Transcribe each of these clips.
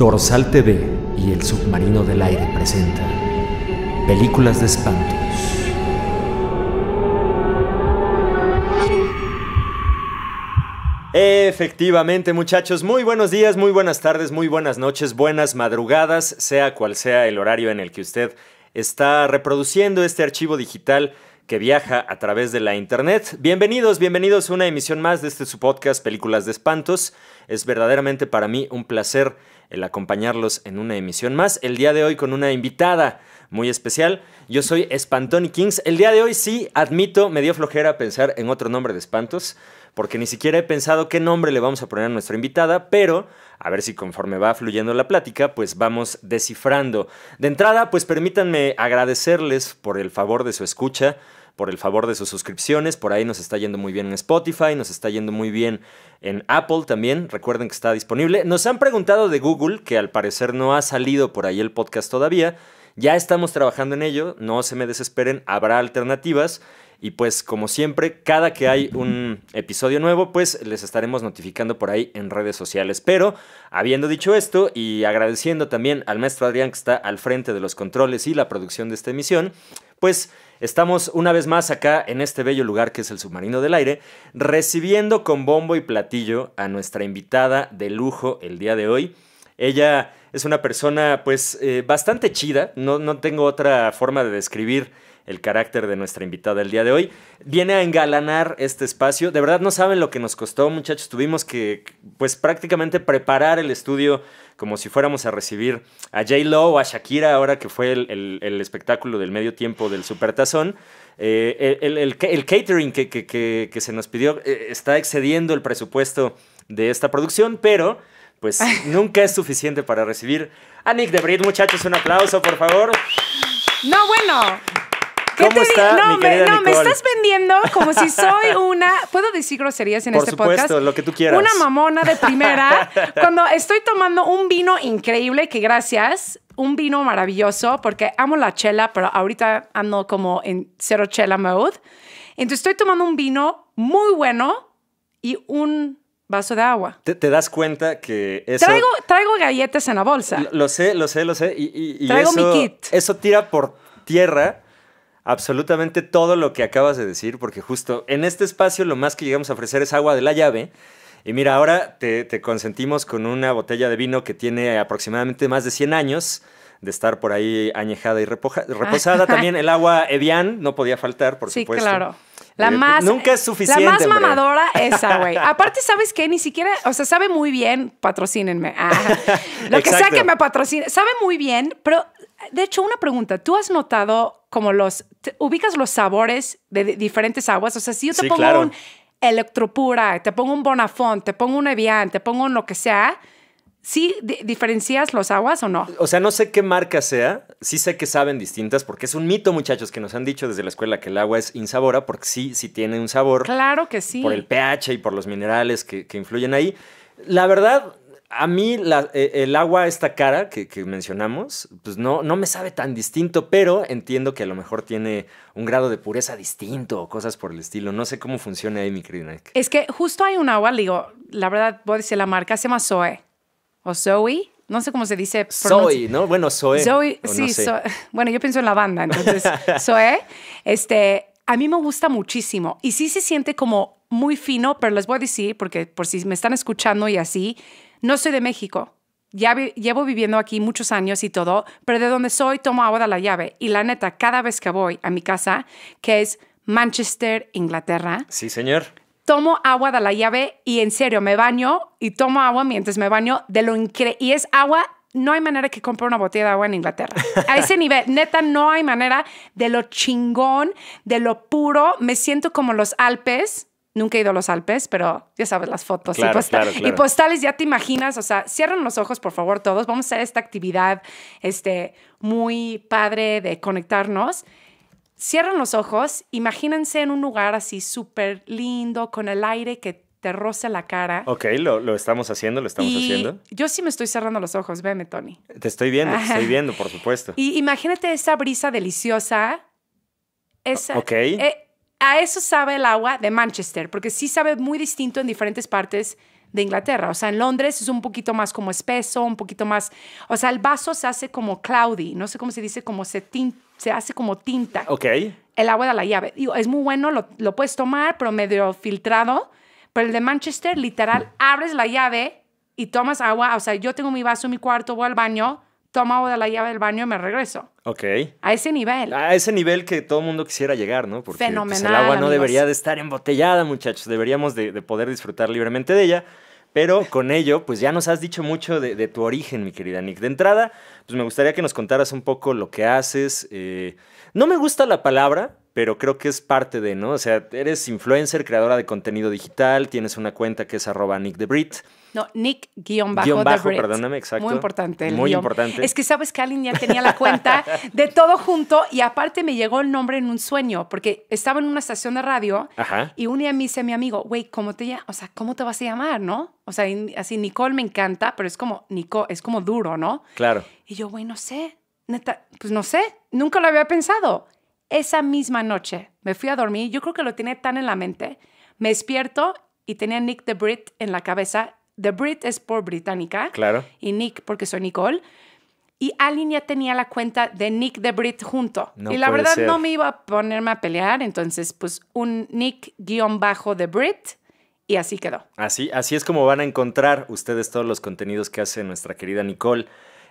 Dorsal TV y El Submarino del Aire presenta Películas de Espantos. Efectivamente muchachos, muy buenos días, muy buenas tardes, muy buenas noches, buenas madrugadas, sea cual sea el horario en el que usted está reproduciendo este archivo digital que viaja a través de la internet. Bienvenidos, bienvenidos a una emisión más de este su podcast Películas de Espantos. Es verdaderamente para mí un placer el acompañarlos en una emisión más. El día de hoy con una invitada muy especial. Yo soy Espantoni Kings. El día de hoy sí, admito, me dio flojera pensar en otro nombre de espantos, porque ni siquiera he pensado qué nombre le vamos a poner a nuestra invitada, pero a ver si conforme va fluyendo la plática, pues vamos descifrando. De entrada, pues permítanme agradecerles por el favor de su escucha por el favor de sus suscripciones. Por ahí nos está yendo muy bien en Spotify, nos está yendo muy bien en Apple también. Recuerden que está disponible. Nos han preguntado de Google, que al parecer no ha salido por ahí el podcast todavía. Ya estamos trabajando en ello, no se me desesperen, habrá alternativas. Y pues como siempre, cada que hay un episodio nuevo, pues les estaremos notificando por ahí en redes sociales. Pero, habiendo dicho esto y agradeciendo también al maestro Adrián que está al frente de los controles y la producción de esta emisión, pues Estamos una vez más acá en este bello lugar que es el submarino del aire, recibiendo con bombo y platillo a nuestra invitada de lujo el día de hoy. Ella es una persona pues eh, bastante chida, no, no tengo otra forma de describir el carácter de nuestra invitada el día de hoy. Viene a engalanar este espacio. De verdad no saben lo que nos costó, muchachos. Tuvimos que, pues prácticamente preparar el estudio como si fuéramos a recibir a J. Lo o a Shakira, ahora que fue el, espectáculo del medio tiempo del Supertazón. Eh, el, el, catering que, que, se nos pidió eh, está excediendo el presupuesto de esta producción, pero pues nunca es suficiente para recibir a Nick de Muchachos, un aplauso, por favor. No, bueno, ¿Cómo está, no, mi querida me, no, me estás vendiendo como si soy una. ¿Puedo decir groserías en Por este supuesto, podcast? lo que tú quieras. Una mamona de primera. cuando estoy tomando un vino increíble, que gracias, un vino maravilloso, porque amo la chela, pero ahorita ando como en cero chela mode. Entonces estoy tomando un vino muy bueno y un vaso de agua. Te, das cuenta que eso... Traigo, traigo galletas en la bolsa. Lo, sé, lo sé, lo sé. Y, Traigo eso, mi kit. Eso tira por tierra absolutamente todo lo que acabas de decir, porque justo en este espacio lo más que llegamos a ofrecer es agua de la llave. Y mira, ahora te, consentimos con una botella de vino que tiene aproximadamente más de 100 años de estar por ahí añejada y ah. reposada. También el agua Evian no podía faltar, por supuesto. Sí, claro. Eh, la pues, más, nunca es eh, suficiente. La más mamadora esa, güey. Aparte, ¿sabes que Ni siquiera, o sea, sabe muy bien, patrocínenme. Ah. lo que sea que me patrocine, sabe muy bien, pero de hecho, una pregunta. ¿Tú has notado como los... ¿Ubicas los sabores de, diferentes aguas? O sea, si yo te pongo un electropura, te pongo un bonafont, te pongo un evian, te pongo lo que sea... ¿Sí diferencias los aguas o no? O sea, no sé qué marca sea, sí sé que saben distintas, porque es un mito, muchachos, que nos han dicho desde la escuela que el agua es insabora, porque sí, sí tiene un sabor. Claro que sí. Por el pH y por los minerales que, que influyen ahí. La verdad, a mí eh, el agua esta cara que, mencionamos, pues no, no me sabe tan distinto, pero entiendo que a lo mejor tiene un grado de pureza distinto o cosas por el estilo. No sé cómo funciona ahí, mi querida Es que justo hay un agua, digo, la verdad, voy a decir la marca, se llama Zoe o Zoe. No sé cómo se dice. Zoe, ¿no? Bueno, Zoe. Zoe, sí, bueno, yo pienso en la banda, entonces Zoe. Este, a mí me gusta muchísimo y sí se siente como muy fino, pero les voy a decir, porque por si me están escuchando y así, no soy de México. Ya llevo viviendo aquí muchos años y todo, pero de donde soy tomo agua de la llave. Y la neta, cada vez que voy a mi casa, que es Manchester, Inglaterra. Sí, señor tomo agua de la llave y en serio me baño y tomo agua mientras me baño de lo increíble. Y es agua, no hay manera que compre una botella de agua en Inglaterra. A ese nivel, neta, no hay manera de lo chingón, de lo puro. Me siento como los Alpes Nunca he ido a los Alpes, pero ya sabes, las fotos y, postales, ya te imaginas, o sea, cierran los ojos, por favor, todos, vamos a hacer esta actividad este, muy padre de conectarnos. Cierran los ojos, imagínense en un lugar así súper lindo, con el aire que te roza la cara. Ok, lo, estamos haciendo, lo estamos haciendo. Yo sí me estoy cerrando los ojos, veme, Tony. Te estoy viendo, te estoy viendo, por supuesto. Y imagínate esa brisa deliciosa. Esa, ok. Eh, a eso sabe el agua de Manchester, porque sí sabe muy distinto en diferentes partes de Inglaterra. O sea, en Londres es un poquito más como espeso, un poquito más, o sea, el vaso se hace como cloudy, no sé cómo se dice, como se, se hace como tinta. Ok. El agua de la llave. Digo, es muy bueno, lo, lo puedes tomar, pero medio filtrado. Pero el de Manchester, literal, abres la llave y tomas agua. O sea, yo tengo mi vaso en mi cuarto, voy al baño, tomo de la llave del baño y me regreso. Ok. A ese nivel. A ese nivel que todo el mundo quisiera llegar, ¿no? Porque pues, Fenomenal, el agua no debería de estar embotellada, muchachos. Deberíamos de, poder disfrutar libremente de ella. Pero con ello, pues ya nos has dicho mucho de, tu origen, mi querida Nick. De entrada, pues me gustaría que nos contaras un poco lo que haces. Eh, no me gusta la palabra, pero creo que es parte de, ¿no? O sea, eres influencer, creadora de contenido digital, tienes una cuenta que es arroba Nick de Brit. No, Nick guión bajo, guión perdóname, exacto. Muy importante. Muy importante. Es que sabes que alguien ya tenía la cuenta de todo junto y aparte me llegó el nombre en un sueño porque estaba en una estación de radio y un día me dice mi amigo, güey, ¿cómo te o sea, cómo te vas a llamar, no? O sea, así Nicole me encanta, pero es como Nico, es como duro, ¿no? Claro. Y yo, güey, no sé, pues no sé, nunca lo había pensado. Esa misma noche me fui a dormir, yo creo que lo tenía tan en la mente, me despierto y tenía Nick de Brit en la cabeza The Brit es por británica. Claro. Y Nick porque soy Nicole. Y Ali ya tenía la cuenta de Nick The Brit junto. y la verdad no me iba a ponerme a pelear. Entonces, pues un Nick guión bajo The Brit. Y así quedó. Así, así es como van a encontrar ustedes todos los contenidos que hace nuestra querida Nicole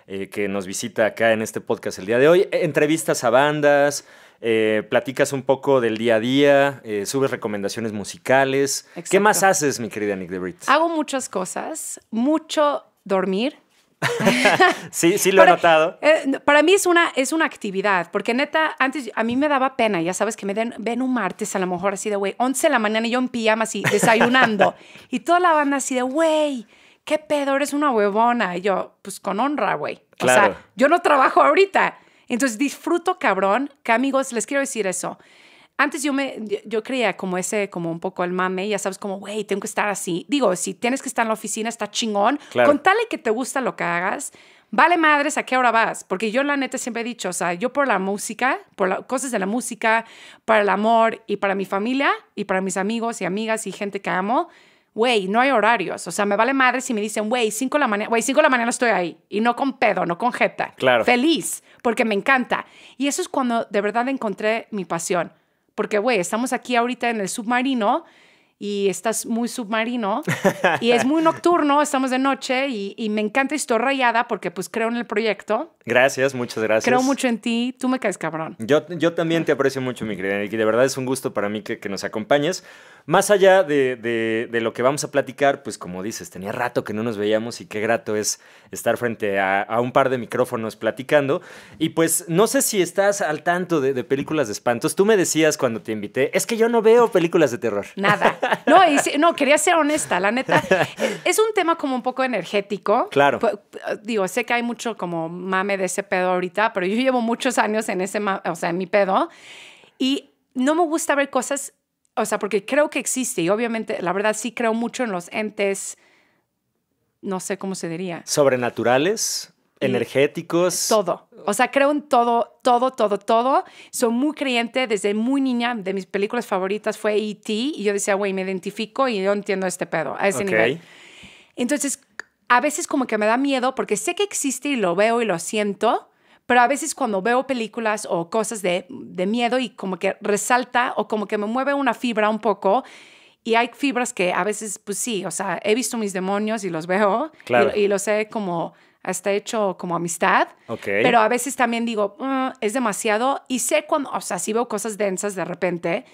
eh, que nos visita acá en este podcast el día de hoy. Entrevistas a bandas, eh, platicas un poco del día a día, eh, subes recomendaciones musicales. ¿Qué más haces, mi querida Nick de Brit? Hago muchas cosas, mucho dormir. sí, sí lo he notado. para mí es una, es una actividad, porque neta, antes a mí me daba pena, ya sabes, que me ven un martes a lo mejor así de, güey, 11 de la mañana y yo en pijama así, desayunando. y toda la banda así de, güey, ¿qué pedo? Eres una huevona. Y yo, pues con honra, güey. O sea, yo no trabajo ahorita. Entonces disfruto, cabrón, que amigos, les quiero decir eso. Antes yo me, yo, creía como ese, como un poco el mame, ya sabes, como, güey, tengo que estar así. Digo, si tienes que estar en la oficina, está chingón. Claro. Contale que te gusta lo que hagas. Vale madres, ¿a qué hora vas? Porque yo la neta siempre he dicho, o sea, yo por la música, por las cosas de la música, para el amor y para mi familia y para mis amigos y amigas y gente que amo, güey, no hay horarios. O sea, me vale madre si me dicen, güey, 5 de la mañana, güey, 5 de la mañana estoy ahí. Y no con pedo, no con jeta. Claro. Feliz, porque me encanta. Y eso es cuando de verdad encontré mi pasión. Porque, güey, estamos aquí ahorita en el submarino y estás muy submarino y es muy nocturno, estamos de noche y, me encanta y estoy rayada porque pues creo en el proyecto. Gracias, muchas gracias. Creo mucho en ti, tú me caes cabrón. Yo, yo también te aprecio mucho, mi querida y de verdad es un gusto para mí que, que nos acompañes más allá de, lo que vamos a platicar, pues como dices, tenía rato que no nos veíamos y qué grato es estar frente a, un par de micrófonos platicando. Y pues no sé si estás al tanto de, películas de espantos. Tú me decías cuando te invité, es que yo no veo películas de terror. Nada. No, no quería ser honesta, la neta. Eh, es un tema como un poco energético. Claro. Eh, digo, sé que hay mucho como mame de ese pedo ahorita, pero yo llevo muchos años en ese, o sea, en mi pedo. Y no me gusta ver cosas o sea, porque creo que existe y obviamente, la verdad sí creo mucho en los entes, no sé cómo se diría. Sobrenaturales, energéticos. Todo. O sea, creo en todo, todo, todo, todo. Soy muy creyente desde muy niña. De mis películas favoritas fue E.T. y yo decía, güey, me identifico y yo entiendo este pedo a ese Entonces, a veces como que me da miedo porque sé que existe y lo veo y lo siento, pero a veces cuando veo películas o cosas de, de miedo y como que resalta o como que me mueve una fibra un poco, y hay fibras que a veces, pues sí, o sea, he visto mis demonios y los veo claro. y, y, los he como hasta hecho como amistad. Pero a veces también digo, ah, es demasiado y sé cuando, o sea, si veo cosas densas de repente.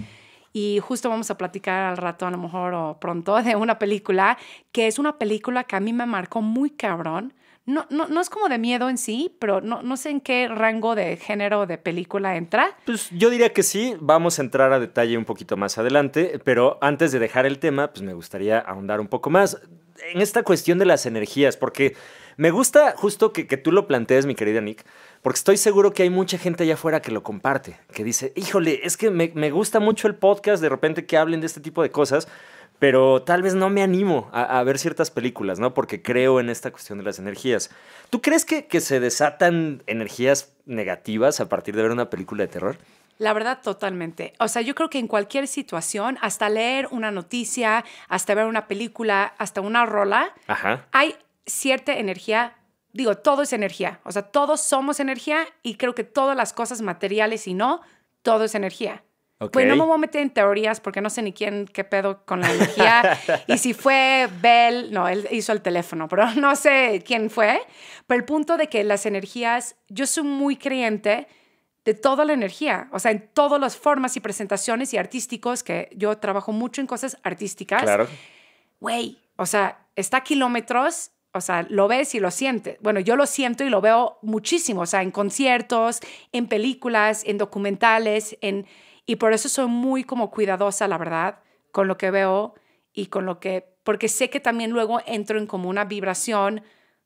Y justo vamos a platicar al rato, a lo mejor o pronto, de una película que es una película que a mí me marcó muy cabrón no, no, no es como de miedo en sí, pero no, no sé en qué rango de género de película entra. Pues yo diría que sí, vamos a entrar a detalle un poquito más adelante, pero antes de dejar el tema, pues me gustaría ahondar un poco más en esta cuestión de las energías, porque me gusta justo que, tú lo plantees, mi querida Nick, porque estoy seguro que hay mucha gente allá afuera que lo comparte, que dice, híjole, es que me, me gusta mucho el podcast, de repente que hablen de este tipo de cosas, pero tal vez no me animo a, ver ciertas películas, ¿no? Porque creo en esta cuestión de las energías. ¿Tú crees que, se desatan energías negativas a partir de ver una película de terror? La verdad, totalmente. O sea, yo creo que en cualquier situación, hasta leer una noticia, hasta ver una película, hasta una rola, hay cierta energía. Digo, todo es energía. O sea, todos somos energía y creo que todas las cosas materiales y no, todo es energía. Okay. Bueno, no me voy a meter en teorías porque no sé ni quién, qué pedo con la energía. y si fue Bell, no, él hizo el teléfono, pero no sé quién fue. Pero el punto de que las energías, yo soy muy creyente de toda la energía, o sea, en todas las formas y presentaciones y artísticos, que yo trabajo mucho en cosas artísticas. Claro. Güey, o sea, está a kilómetros o sea, lo ves y lo sientes. Bueno, yo lo siento y lo veo muchísimo, o sea, en conciertos, en películas, en documentales, en y por eso soy muy como cuidadosa, la verdad, con lo que veo y con lo que, porque sé que también luego entro en como una vibración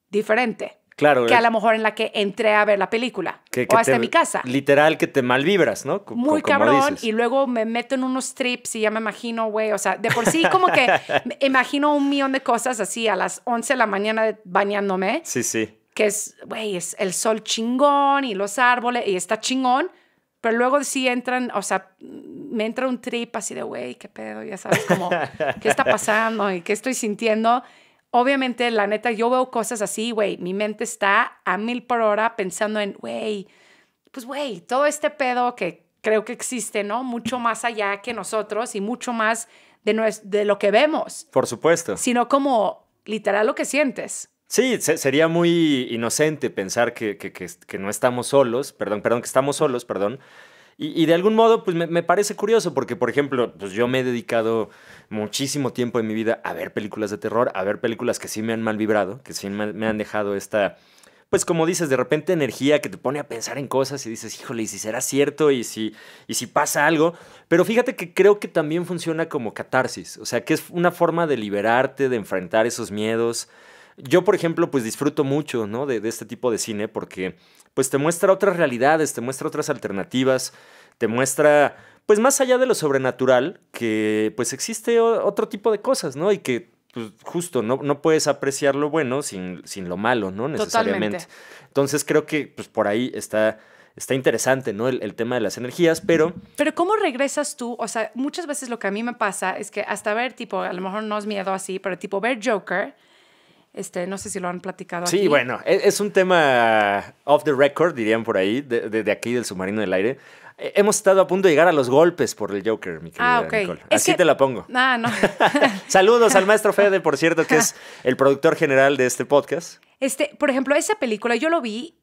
diferente. Claro. Que a lo mejor en la que entré a ver la película. Que, o hasta en mi casa. Literal que te vibras ¿no? Muy cabrón. Y luego me meto en unos trips y ya me imagino, güey. O sea, de por sí como que imagino un millón de cosas así a las 11 de la mañana bañándome. Sí, sí. Que es, güey, es el sol chingón y los árboles y está chingón. Pero luego sí entran, o sea, me entra un trip así de, güey, qué pedo, ya sabes, como, ¿qué está pasando y qué estoy sintiendo? Obviamente, la neta, yo veo cosas así, güey, mi mente está a mil por hora pensando en, güey, pues, güey, todo este pedo que creo que existe, ¿no? Mucho más allá que nosotros y mucho más de, de lo que vemos. Por supuesto. Sino como literal lo que sientes. Sí, sería muy inocente pensar que, que, no estamos solos, perdón, perdón, que estamos solos, perdón. Y, de algún modo, pues me, parece curioso, porque, por ejemplo, pues yo me he dedicado muchísimo tiempo en mi vida a ver películas de terror, a ver películas que sí me han mal vibrado, que sí me, han dejado esta, pues como dices, de repente energía que te pone a pensar en cosas y dices, híjole, y si será cierto, y si, y si pasa algo. Pero fíjate que creo que también funciona como catarsis, o sea, que es una forma de liberarte, de enfrentar esos miedos. Yo, por ejemplo, pues disfruto mucho ¿no? de, este tipo de cine porque pues te muestra otras realidades, te muestra otras alternativas, te muestra pues más allá de lo sobrenatural, que pues existe otro tipo de cosas, ¿no? Y que pues, justo no, no puedes apreciar lo bueno sin, sin lo malo, ¿no? Necesariamente. Entonces creo que pues por ahí está... Está interesante, ¿no? El, el, tema de las energías, pero... Pero ¿cómo regresas tú? O sea, muchas veces lo que a mí me pasa es que hasta ver, tipo, a lo mejor no es miedo así, pero tipo ver Joker, este, no sé si lo han platicado. Sí, bueno, e, es, un tema off the record, dirían por ahí, de aquí del submarino del aire. Eh, hemos estado a punto de llegar a los golpes por el Joker, mi querida ah, Así te la pongo. Ah, Saludos al maestro Fede, por cierto, que es el productor general de este podcast. Este, por ejemplo, esa película yo lo vi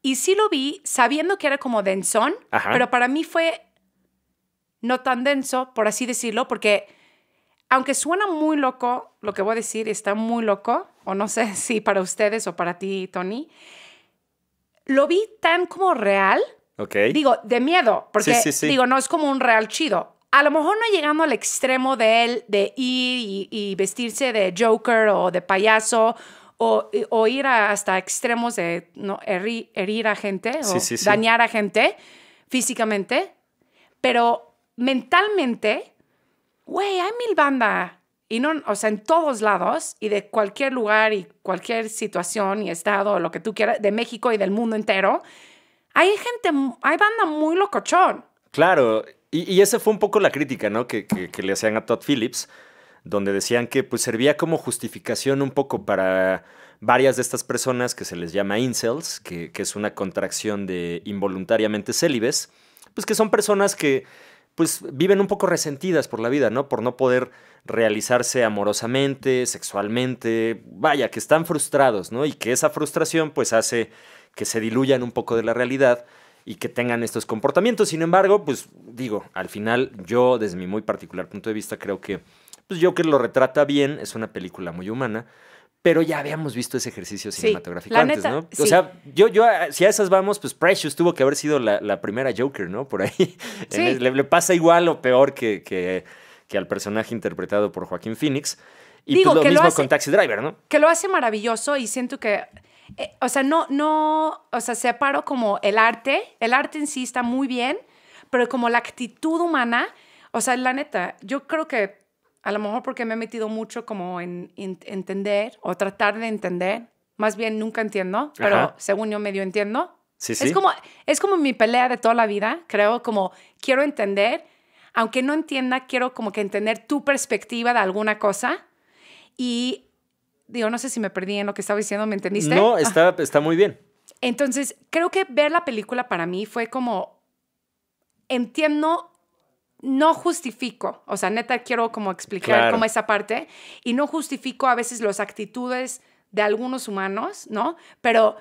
y sí lo vi sabiendo que era como densón, pero para mí fue no tan denso, por así decirlo, porque aunque suena muy loco, lo que voy a decir está muy loco, o no sé si para ustedes o para ti, Tony, lo vi tan como real. Ok. Digo, de miedo, porque digo, no es como un real chido. A lo mejor no llegando al extremo de él, de ir y, vestirse de Joker o de payaso o, ir hasta extremos de no, herir, herir a gente o dañar a gente físicamente, pero mentalmente güey, hay mil banda. Y no, o sea, en todos lados y de cualquier lugar y cualquier situación y estado, lo que tú quieras, de México y del mundo entero, hay gente, hay banda muy locochón. Claro, y, y esa fue un poco la crítica, ¿no? Que, le hacían a Todd Phillips, donde decían que pues servía como justificación un poco para varias de estas personas que se les llama incels, que, que es una contracción de involuntariamente célibes, pues que son personas que pues viven un poco resentidas por la vida, ¿no? Por no poder realizarse amorosamente, sexualmente, vaya, que están frustrados, ¿no? Y que esa frustración pues hace que se diluyan un poco de la realidad y que tengan estos comportamientos. Sin embargo, pues digo, al final yo desde mi muy particular punto de vista creo que pues que lo retrata bien, es una película muy humana pero ya habíamos visto ese ejercicio cinematográfico antes, ¿no? O sea, yo, yo, eh, si a esas vamos, pues Precious tuvo que haber sido la, primera Joker, ¿no? Por ahí. le, pasa igual o peor que, que, al personaje interpretado por Joaquín Phoenix. Y pues, Digo, lo mismo con Taxi Driver, ¿no? Que lo hace maravilloso y siento que. Eh, o sea, no, no. O sea, separo como el arte. El arte en sí está muy bien, pero como la actitud humana. O sea, la neta, yo creo que a lo mejor porque me he metido mucho como en, entender o tratar de entender. Más bien nunca entiendo, pero según yo medio entiendo. Sí, sí. Es como, es como mi pelea de toda la vida, creo, como quiero entender, aunque no entienda, quiero como que entender tu perspectiva de alguna cosa. Y digo, no sé si me perdí en lo que estaba diciendo, ¿me entendiste? No, ah. está, está muy bien. Entonces, creo que ver la película para mí fue como, entiendo no justifico, o sea, neta quiero como explicar como esa parte, y no justifico a veces las actitudes de algunos humanos, ¿no? Pero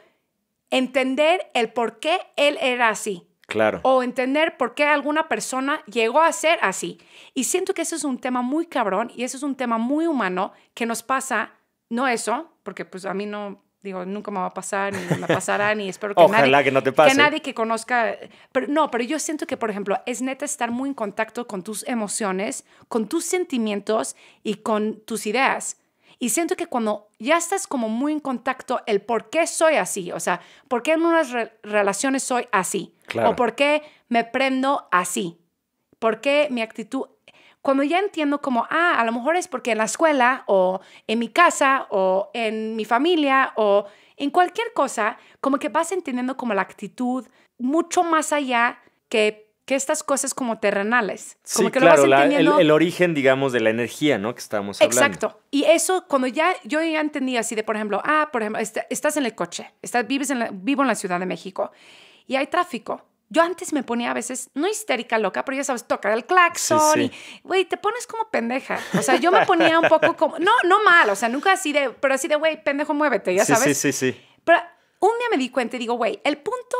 entender el por qué él era así. Claro. O entender por qué alguna persona llegó a ser así. Y siento que eso es un tema muy cabrón y eso es un tema muy humano que nos pasa, no eso, porque pues a mí no, Digo, nunca me va a pasar, ni me pasará, ni espero que nadie... que no te nadie que conozca... Pero, no, pero yo siento que, por ejemplo, es neta estar muy en contacto con tus emociones, con tus sentimientos y con tus ideas. Y siento que cuando ya estás como muy en contacto, el por qué soy así, o sea, por qué en unas relaciones soy así, o por qué me prendo así, por qué mi actitud cuando ya entiendo como, ah, a lo mejor es porque en la escuela o en mi casa o en mi familia o en cualquier cosa, como que vas entendiendo como la actitud mucho más allá que, que estas cosas como terrenales. Como que lo vas entendiendo. el, origen, digamos, de la energía, ¿no? Que estábamos hablando. Exacto. Y eso, cuando ya yo ya entendía así de, por ejemplo, ah, por ejemplo, estás en el coche, estás, vives en vivo en la Ciudad de México y hay tráfico yo antes me ponía a veces, no histérica loca, pero ya sabes, tocar el claxon y, güey, te pones como pendeja. O sea, yo me ponía un poco como, no, no mal, o sea, nunca así de, pero así de, güey, pendejo, muévete, ya sabes. Sí, sí, sí. Pero un día me di cuenta y digo, güey, el punto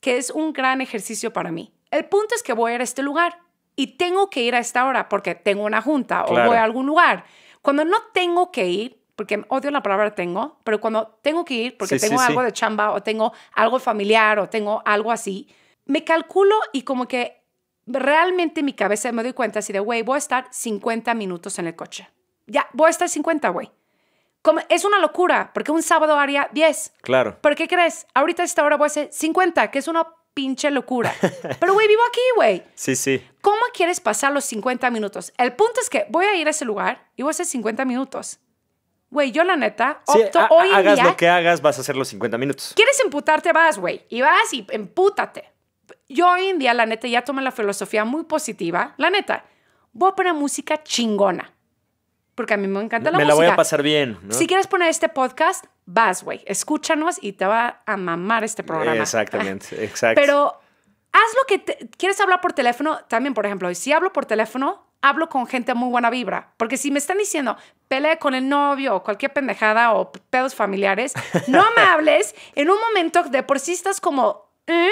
que es un gran ejercicio para mí, el punto es que voy a ir a este lugar y tengo que ir a esta hora porque tengo una junta o voy a algún lugar. Cuando no tengo que ir, porque odio la palabra tengo, pero cuando tengo que ir porque tengo algo de chamba o tengo algo familiar o tengo algo así, me calculo y como que realmente mi cabeza me doy cuenta así de, güey, voy a estar 50 minutos en el coche. Ya, voy a estar 50, güey. es una locura, porque un sábado haría 10. Claro. ¿Pero qué crees? Ahorita a esta hora voy a hacer 50, que es una pinche locura. Pero, güey, vivo aquí, güey. Sí, sí. ¿Cómo quieres pasar los 50 minutos? El punto es que voy a ir a ese lugar y voy a hacer 50 minutos. Güey, yo la neta, opto hoy hagas lo que hagas, vas a hacer los 50 minutos. ¿Quieres emputarte? Vas, güey. Y vas y empútate yo hoy en día, la neta, ya tomo la filosofía muy positiva. La neta, voy a poner música chingona. Porque a mí me encanta la música. Me la voy a pasar bien. ¿no? Si quieres poner este podcast, vas, güey. Escúchanos y te va a mamar este programa. Exactamente, exacto. Pero haz lo que quieres hablar por teléfono. También, por ejemplo, si hablo por teléfono, hablo con gente muy buena vibra. Porque si me están diciendo, pelea con el novio o cualquier pendejada o pedos familiares, no me hables en un momento de por sí estás como, ¿Eh?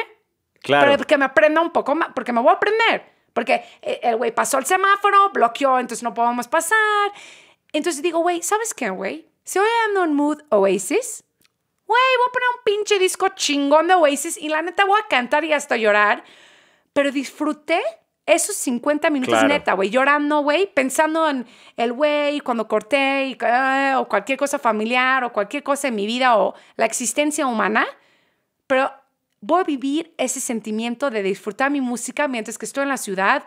Claro. Pero que me aprenda un poco más, porque me voy a aprender. Porque eh, el güey pasó el semáforo, bloqueó, entonces no podemos pasar. Entonces digo, güey, ¿sabes qué, güey? Si hoy ando en mood Oasis, güey, voy a poner un pinche disco chingón de Oasis y la neta voy a cantar y hasta llorar. Pero disfruté esos 50 minutos neta, güey, llorando, güey, pensando en el güey cuando corté y, eh, o cualquier cosa familiar o cualquier cosa en mi vida o la existencia humana. Pero voy a vivir ese sentimiento de disfrutar mi música mientras que estoy en la ciudad.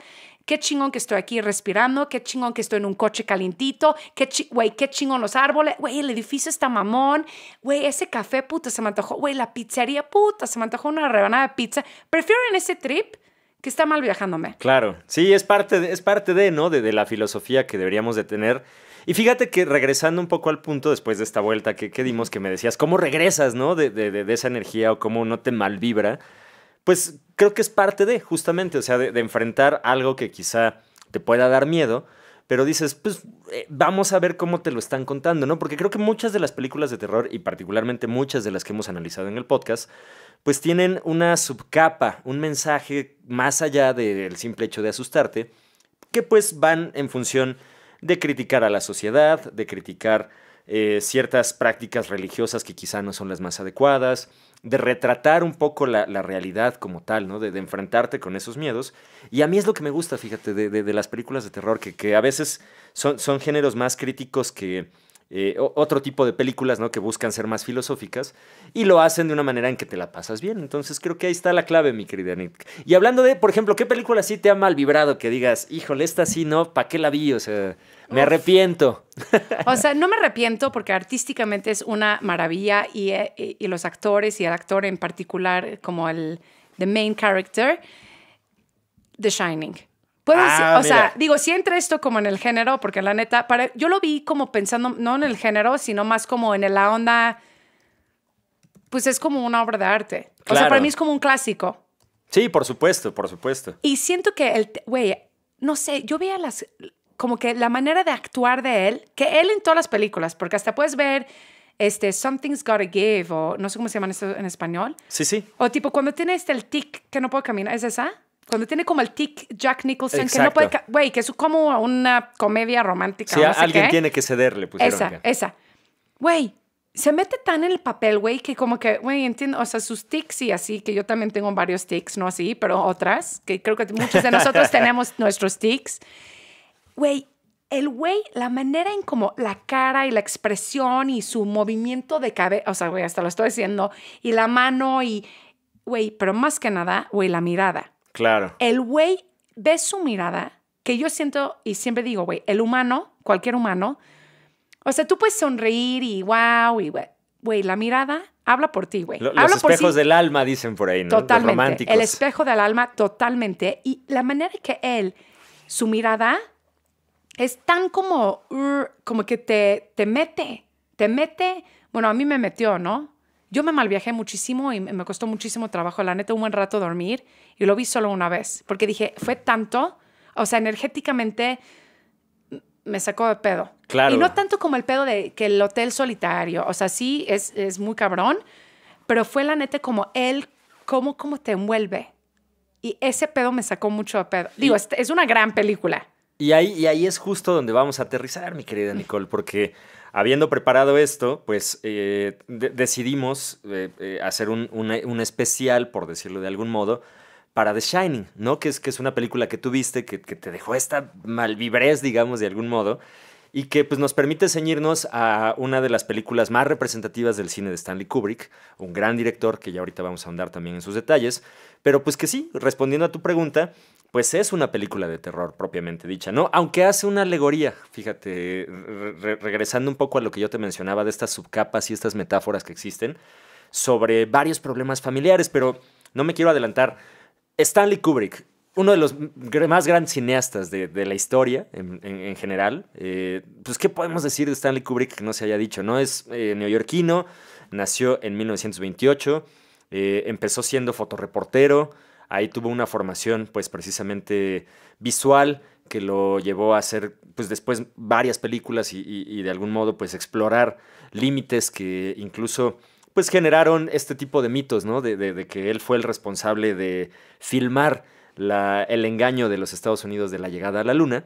Qué chingón que estoy aquí respirando, qué chingón que estoy en un coche calientito, qué, qué chingón los árboles, güey, el edificio está mamón, güey, ese café puta se me antojó, güey, la pizzería puta se me antojó una rebanada de pizza. Prefiero en ese trip que está mal viajándome. Claro, sí, es parte de, es parte de ¿no? de la filosofía que deberíamos de tener y fíjate que regresando un poco al punto después de esta vuelta que, dimos, que me decías, ¿cómo regresas, no? De, esa energía o cómo no te malvibra. Pues creo que es parte de, justamente, o sea, de, enfrentar algo que quizá te pueda dar miedo, pero dices, pues eh, vamos a ver cómo te lo están contando, ¿no? Porque creo que muchas de las películas de terror, y particularmente muchas de las que hemos analizado en el podcast, pues tienen una subcapa, un mensaje más allá del simple hecho de asustarte, que pues van en función de criticar a la sociedad, de criticar eh, ciertas prácticas religiosas que quizá no son las más adecuadas, de retratar un poco la, realidad como tal, ¿no? De, enfrentarte con esos miedos. Y a mí es lo que me gusta, fíjate, de, las películas de terror, que, que a veces son, son géneros más críticos que, eh, otro tipo de películas ¿no? que buscan ser más filosóficas y lo hacen de una manera en que te la pasas bien. Entonces creo que ahí está la clave, mi querida Nick. Y hablando de, por ejemplo, ¿qué película sí te ha mal vibrado que digas, híjole, esta sí, ¿no? ¿Para qué la vi? O sea, me arrepiento. O sea, no me arrepiento porque artísticamente es una maravilla eh, y, y los actores y el actor en particular como el the main character, The Shining. Ah, o sea, digo, si entra esto como en el género, porque la neta, yo lo vi como pensando, no en el género, sino más como en la onda, pues es como una obra de arte. O sea, para mí es como un clásico. Sí, por supuesto, por supuesto. Y siento que el, güey, no sé, yo veía las, como que la manera de actuar de él, que él en todas las películas, porque hasta puedes ver este, Something's Gotta Give, o no sé cómo se llaman esto en español. Sí, sí. O tipo, cuando tiene este el tic que no puedo caminar, ¿es esa? Cuando tiene como el tic Jack Nicholson, que no puede. Güey, que es como una comedia romántica. o no alguien tiene que cederle, pues. Esa, esa. Güey, se mete tan en el papel, güey, que como que, güey, entiendo, o sea, sus tics y así, que yo también tengo varios tics, no así, pero otras, que creo que muchos de nosotros tenemos nuestros tics. Güey, el güey, la manera en como la cara y la expresión y su movimiento de cabeza, o sea, güey, hasta lo estoy diciendo, y la mano y, güey, pero más que nada, güey, la mirada. Claro. El güey ve su mirada, que yo siento y siempre digo, güey, el humano, cualquier humano, o sea, tú puedes sonreír y wow, y güey, la mirada habla por ti, güey. Los habla espejos del alma, dicen por ahí, ¿no? Totalmente. El espejo del alma, totalmente. Y la manera que él, su mirada, es tan como, uh, como que te, te mete, te mete, bueno, a mí me metió, ¿no? Yo me malviajé muchísimo y me costó muchísimo trabajo, la neta, un buen rato dormir y lo vi solo una vez, porque dije, fue tanto, o sea, energéticamente me sacó de pedo. Claro. Y no tanto como el pedo de que el hotel solitario, o sea, sí, es, es muy cabrón, pero fue la neta como él, cómo, cómo te envuelve. Y ese pedo me sacó mucho de pedo. Digo, es, es una gran película. Y ahí, y ahí es justo donde vamos a aterrizar, mi querida Nicole, porque Habiendo preparado esto, pues eh, decidimos eh, eh, hacer un, especial, por decirlo de algún modo, para The Shining, ¿no? Que es, que es una película que tuviste, que, que te dejó esta malvibrez, digamos, de algún modo, y que pues, nos permite ceñirnos a una de las películas más representativas del cine de Stanley Kubrick, un gran director que ya ahorita vamos a ahondar también en sus detalles, pero pues que sí, respondiendo a tu pregunta, pues es una película de terror propiamente dicha, ¿no? Aunque hace una alegoría, fíjate, regresando un poco a lo que yo te mencionaba de estas subcapas y estas metáforas que existen sobre varios problemas familiares, pero no me quiero adelantar. Stanley Kubrick, uno de los más grandes cineastas de, la historia en, general, eh, pues ¿qué podemos decir de Stanley Kubrick que no se haya dicho? No es eh, neoyorquino, nació en 1928, eh, empezó siendo fotoreportero, Ahí tuvo una formación, pues precisamente visual, que lo llevó a hacer, pues después varias películas y, de algún modo, pues explorar límites que incluso pues generaron este tipo de mitos, ¿no? De, que él fue el responsable de filmar el engaño de los Estados Unidos de la llegada a la Luna,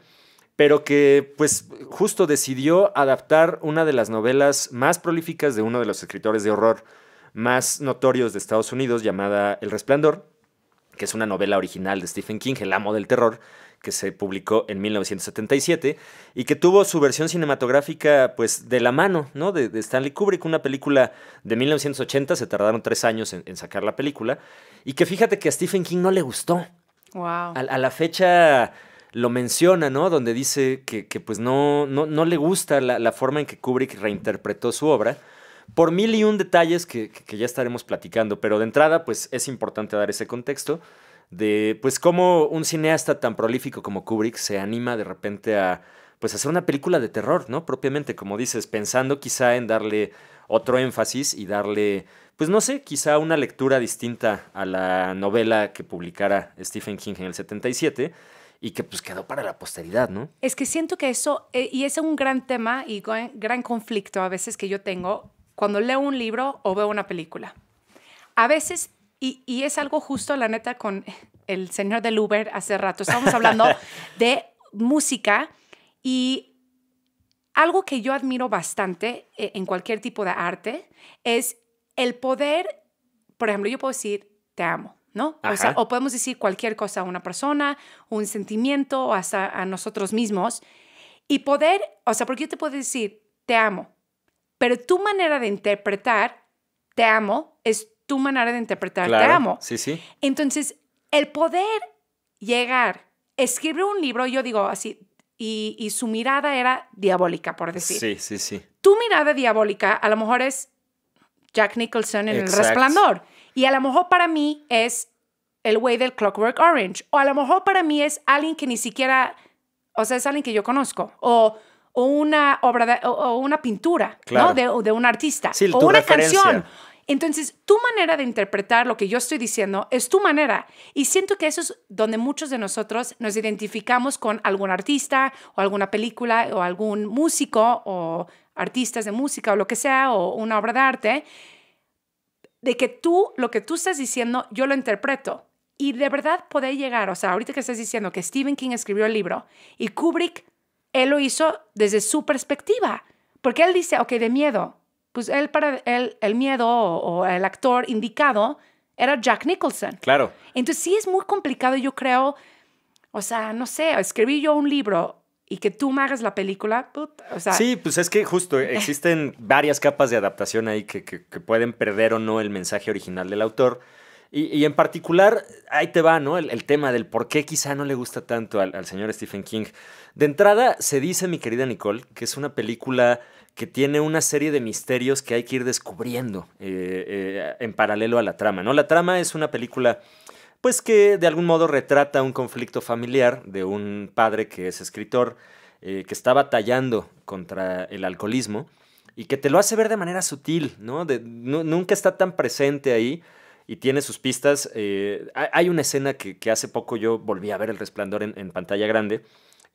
pero que pues justo decidió adaptar una de las novelas más prolíficas de uno de los escritores de horror más notorios de Estados Unidos llamada El Resplandor, que es una novela original de Stephen King, El amo del terror, que se publicó en 1977 y que tuvo su versión cinematográfica pues de la mano de, Stanley Kubrick, una película de 1980, se tardaron tres años en, sacar la película, y que fíjate que a Stephen King no le gustó. A, la fecha lo menciona, ¿no? Donde dice que, pues no, no, le gusta la forma en que Kubrick reinterpretó su obra por mil y un detalles que, ya estaremos platicando, pero de entrada pues es importante dar ese contexto de pues cómo un cineasta tan prolífico como Kubrick se anima de repente a pues hacer una película de terror, ¿no? Propiamente, como dices, pensando quizá en darle otro énfasis y darle, pues no sé, quizá una lectura distinta a la novela que publicara Stephen King en el 77 y que pues quedó para la posteridad, ¿no? Es que siento que eso, eh, y es un gran tema y gran conflicto a veces que yo tengo cuando leo un libro o veo una película. A veces, y, es algo justo, la neta, con el señor del Uber hace rato, estábamos hablando de música y algo que yo admiro bastante eh, en cualquier tipo de arte es el poder, por ejemplo, yo puedo decir, te amo, ¿no? O, o, podemos decir cualquier cosa a una persona, un sentimiento, hasta a nosotros mismos, y poder, o sea, porque yo te puedo decir, te amo, pero tu manera de interpretar te amo es tu manera de interpretar te amo. Sí, sí. Entonces, el poder llegar, escribir un libro, yo digo así, y, su mirada era diabólica, por decir. Sí, sí, sí. Tu mirada diabólica a lo mejor es Jack Nicholson en El Resplandor. Y a lo mejor para mí es el güey del Clockwork Orange. O a lo mejor para mí es alguien que ni siquiera, o sea, es alguien que yo conozco. O o una obra o, una pintura de, un artista o una canción. Entonces, tu manera de interpretar lo que yo estoy diciendo es tu manera. Y siento que eso es donde muchos de nosotros nos identificamos con algún artista o alguna película o algún músico o artistas de música o lo que sea o una obra de arte, de que tú, lo que tú estás diciendo, yo lo interpreto. Y de verdad poder llegar, o sea, ahorita que estás diciendo que Stephen King escribió el libro y Kubrick él lo hizo desde su perspectiva, porque él dice, ok, de miedo. Pues él para él, el miedo o, el actor indicado era Jack Nicholson. Claro. Entonces sí es muy complicado, yo creo, o sea, no sé, escribí yo un libro y que tú me hagas la película, o sea... Sí, pues es que justo existen varias capas de adaptación ahí que, pueden perder o no el mensaje original del autor. Y, en particular, ahí te va, ¿no? El, tema del por qué quizá no le gusta tanto al, señor Stephen King. De entrada, se dice, mi querida Nicole, que es una película que tiene una serie de misterios que hay que ir descubriendo eh, eh, en paralelo a la trama, ¿no? La trama es una película, pues que de algún modo retrata un conflicto familiar de un padre que es escritor, eh, que está batallando contra el alcoholismo y que te lo hace ver de manera sutil, no nunca está tan presente ahí y tiene sus pistas. Eh, hay una escena que, hace poco yo volví a ver El Resplandor en, pantalla grande,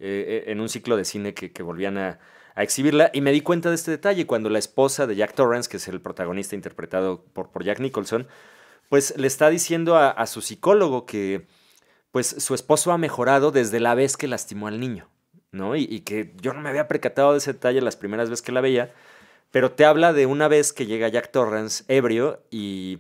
eh, eh, en un ciclo de cine que, volvían a, exhibirla, y me di cuenta de este detalle cuando la esposa de Jack Torrance, que es el protagonista interpretado por, por Jack Nicholson, pues le está diciendo a, su psicólogo que pues su esposo ha mejorado desde la vez que lastimó al niño, ¿no? Y, y, que yo no me había percatado de ese detalle las primeras veces que la veía, pero te habla de una vez que llega Jack Torrance ebrio y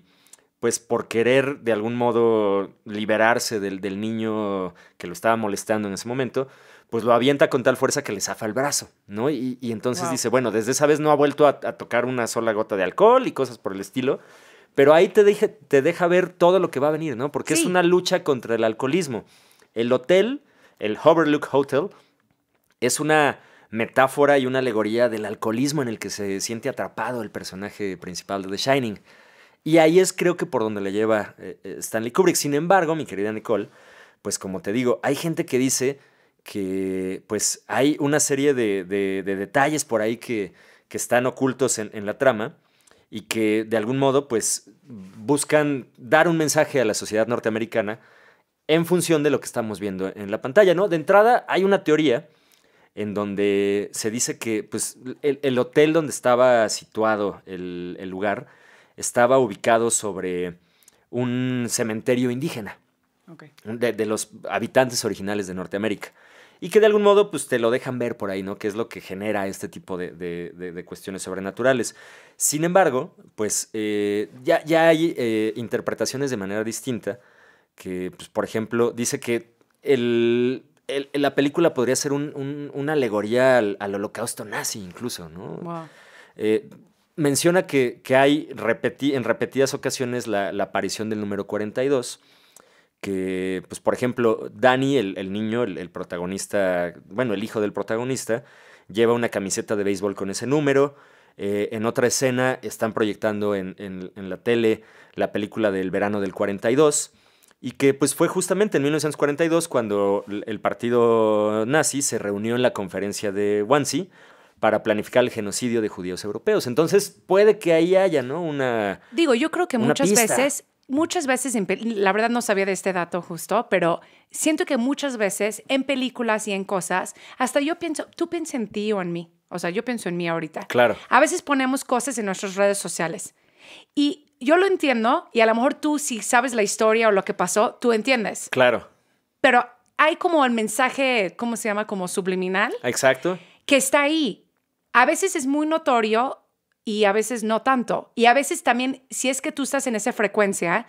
pues por querer de algún modo liberarse del, niño que lo estaba molestando en ese momento, pues lo avienta con tal fuerza que le zafa el brazo, ¿no? Y, entonces dice, bueno, desde esa vez no ha vuelto a, tocar una sola gota de alcohol y cosas por el estilo, pero ahí te, te deja ver todo lo que va a venir, ¿no? Porque es una lucha contra el alcoholismo. El hotel, el Hoverlook Hotel, es una metáfora y una alegoría del alcoholismo en el que se siente atrapado el personaje principal de The Shining. Y ahí es creo que por donde le lleva eh, eh, Stanley Kubrick. Sin embargo, mi querida Nicole, pues como te digo, hay gente que dice que pues hay una serie de, detalles por ahí que, están ocultos en, la trama y que de algún modo pues buscan dar un mensaje a la sociedad norteamericana en función de lo que estamos viendo en la pantalla, ¿no? De entrada hay una teoría en donde se dice que pues el, hotel donde estaba situado el lugar, estaba ubicado sobre un cementerio indígena de, los habitantes originales de Norteamérica. Y que de algún modo pues, te lo dejan ver por ahí, ¿no? Que es lo que genera este tipo de, cuestiones sobrenaturales. Sin embargo, pues eh, ya, hay eh, interpretaciones de manera distinta, que, pues, por ejemplo, dice que el, la película podría ser una alegoría al, holocausto nazi incluso, ¿no? menciona que, hay en repetidas ocasiones la, aparición del número 42, que, pues, por ejemplo, Dani, el, niño, el, protagonista, bueno, el hijo del protagonista, lleva una camiseta de béisbol con ese número. Eh, en otra escena están proyectando en, la tele la película del verano del 42 y que pues fue justamente en 1942 cuando el partido nazi se reunió en la conferencia de Wannsee para planificar el genocidio de judíos europeos. Entonces, puede que ahí haya, ¿no? Una. Digo, yo creo que muchas veces, muchas veces, la verdad no sabía de este dato justo, pero siento que muchas veces en películas y en cosas, hasta yo pienso, tú piensas en ti o en mí. O sea, yo pienso en mí ahorita. Claro. A veces ponemos cosas en nuestras redes sociales. Y yo lo entiendo, y a lo mejor tú, si sabes la historia o lo que pasó, tú entiendes. Claro. Pero hay como el mensaje, ¿cómo se llama? Como subliminal. Exacto. Que está ahí a veces es muy notorio y a veces no tanto. Y a veces también, si es que tú estás en esa frecuencia,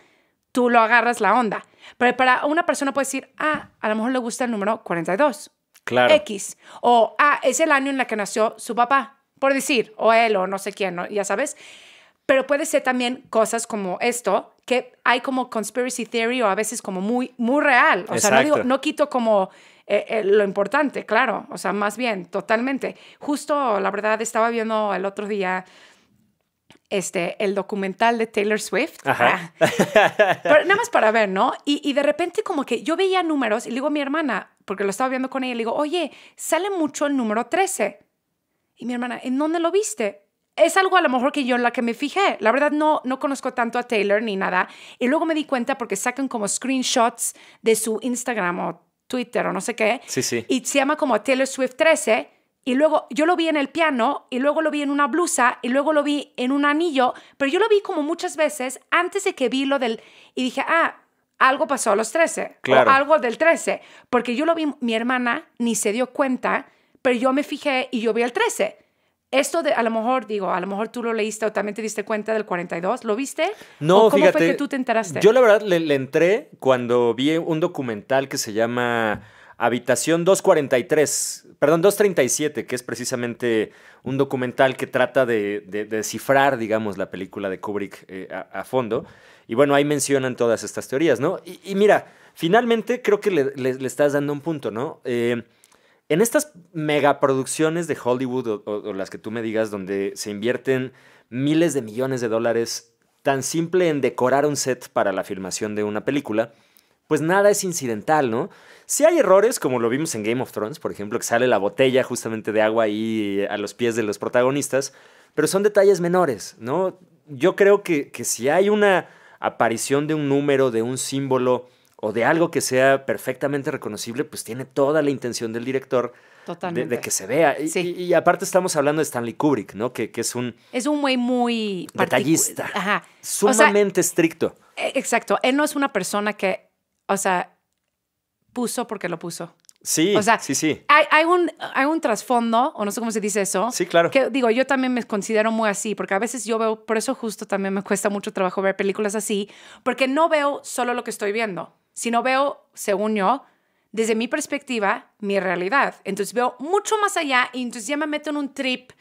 tú lo agarras la onda. Pero para una persona puede decir, ah, a lo mejor le gusta el número 42. Claro. X. O, ah, es el año en el que nació su papá, por decir, o él, o no sé quién, ¿no? ya sabes. Pero puede ser también cosas como esto, que hay como conspiracy theory o a veces como muy, muy real. O sea, no quito como eh, eh, lo importante, claro, o sea, más bien, totalmente. Justo, la verdad, estaba viendo el otro día este, el documental de Taylor Swift. Ajá. Ah. Pero nada más para ver, ¿no? Y, de repente como que yo veía números y le digo a mi hermana, porque lo estaba viendo con ella, le digo, oye, sale mucho el número 13. Y mi hermana, ¿en dónde lo viste? Es algo a lo mejor que yo en la que me fijé. La verdad no, no conozco tanto a Taylor ni nada. Y luego me di cuenta porque sacan como screenshots de su Instagram o Twitter o no sé qué. Sí, sí. Y se llama como Taylor Swift 13. Y luego yo lo vi en el piano, y luego lo vi en una blusa, y luego lo vi en un anillo, pero yo lo vi como muchas veces antes de que vi lo del... Y dije, ah, algo pasó a los 13, claro. algo del 13, porque yo lo vi, mi hermana ni se dio cuenta, pero yo me fijé y yo vi el 13. Esto de, a lo mejor, digo, a lo mejor tú lo leíste o también te diste cuenta del 42, ¿lo viste? No, ¿Cómo fue que tú te enteraste? Yo la verdad le, entré cuando vi un documental que se llama Habitación 243, perdón, 237, que es precisamente un documental que trata de, descifrar, digamos, la película de Kubrick eh, a, fondo. Y bueno, ahí mencionan todas estas teorías, ¿no? Y, mira, finalmente creo que le, le, estás dando un punto, ¿no? Eh, en estas megaproducciones de Hollywood o, las que tú me digas, donde se invierten miles de millones de dólares tan simple en decorar un set para la filmación de una película, pues nada es incidental, ¿no? Si hay errores, como lo vimos en Game of Thrones, por ejemplo, que sale la botella justamente de agua ahí eh, a los pies de los protagonistas, pero son detalles menores, ¿no? Yo creo que si hay una aparición de un número, de un símbolo, o de algo que sea perfectamente reconocible, pues tiene toda la intención del director de, que se vea. Y, y, aparte estamos hablando de Stanley Kubrick, ¿no? Que, que es un... Es un güey muy... Detallista. Ajá. Sumamente estricto. E, exacto. Él no es una persona que, o sea, puso porque lo puso. Sí, o sea, sí, sí. Hay, hay, un, hay un trasfondo, o no sé cómo se dice eso. Sí, claro. Que digo, yo también me considero muy así, porque a veces yo veo, por eso justo también me cuesta mucho trabajo ver películas así, porque no veo solo lo que estoy viendo no veo, según yo, desde mi perspectiva, mi realidad. Entonces veo mucho más allá y entonces ya me meto en un trip.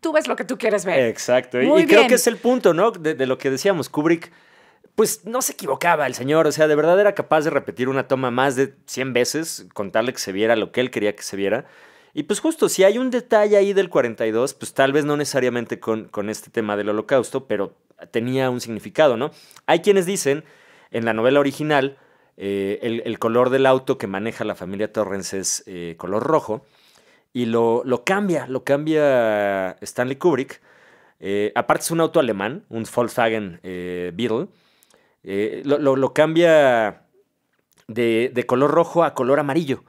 Tú ves lo que tú quieres ver. Exacto. y creo que es el punto, ¿no? De, lo que decíamos, Kubrick, pues no se equivocaba el señor. O sea, de verdad era capaz de repetir una toma más de 100 veces, contarle que se viera lo que él quería que se viera. Y pues justo, si hay un detalle ahí del 42, pues tal vez no necesariamente con, con este tema del holocausto, pero tenía un significado, ¿no? Hay quienes dicen, en la novela original, eh, el, color del auto que maneja la familia Torrens es eh, color rojo y lo, cambia, lo Stanley Kubrick. Eh, aparte es un auto alemán, un Volkswagen Beetle. Lo, cambia de, color rojo a color amarillo.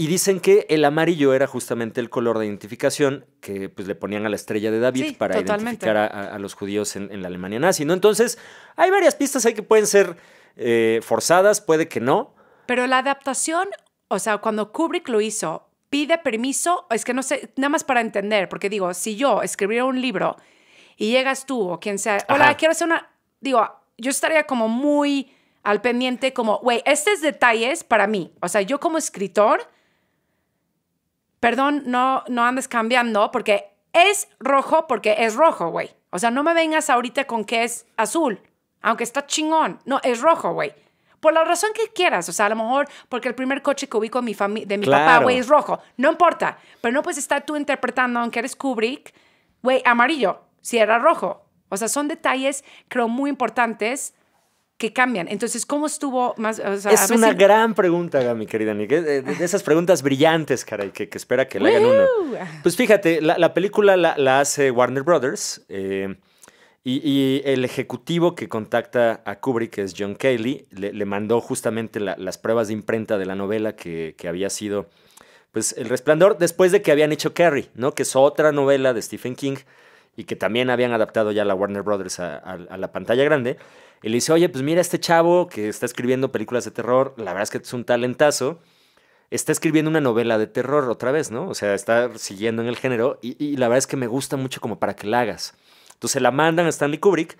Y dicen que el amarillo era justamente el color de identificación que pues, le ponían a la estrella de David para identificar a, los judíos en, la Alemania nazi, ¿no? Entonces, hay varias pistas ahí que pueden ser eh, forzadas, puede que no. Pero la adaptación, o sea, cuando Kubrick lo hizo, pide permiso, es que no sé, nada más para entender, porque digo, si yo escribiera un libro y llegas tú o quien sea, hola, quiero hacer una, digo, yo estaría como muy al pendiente, como, güey, estos detalles para mí, o sea, yo como escritor perdón, no, no andes cambiando porque es rojo porque es rojo, güey. O sea, no me vengas ahorita con que es azul, aunque está chingón. No, es rojo, güey. Por la razón que quieras, o sea, a lo mejor porque el primer coche que ubico de mi, de mi papá, güey, es rojo. No importa, pero no puedes estar tú interpretando, aunque eres Kubrick, güey, amarillo, si era rojo. O sea, son detalles, creo, muy importantes que cambian. Entonces, ¿cómo estuvo más? es una gran pregunta, mi querida Nick. Eh, eh, de, esas preguntas brillantes, caray, que, espera que le hagan uno. Pues fíjate, la, película la, hace Warner Brothers. Eh, y, el ejecutivo que contacta a Kubrick, que es John Cayley, le, mandó justamente las pruebas de imprenta de la novela que, había sido pues, El Resplandor, después de que habían hecho Carrie, ¿no? que es otra novela de Stephen King y que también habían adaptado ya la Warner Brothers a la pantalla grande. Y le dice, oye, pues mira, este chavo que está escribiendo películas de terror, la verdad es que es un talentazo, está escribiendo una novela de terror otra vez, ¿no? O sea, está siguiendo en el género y, la verdad es que me gusta mucho como para que la hagas. Entonces la mandan a Stanley Kubrick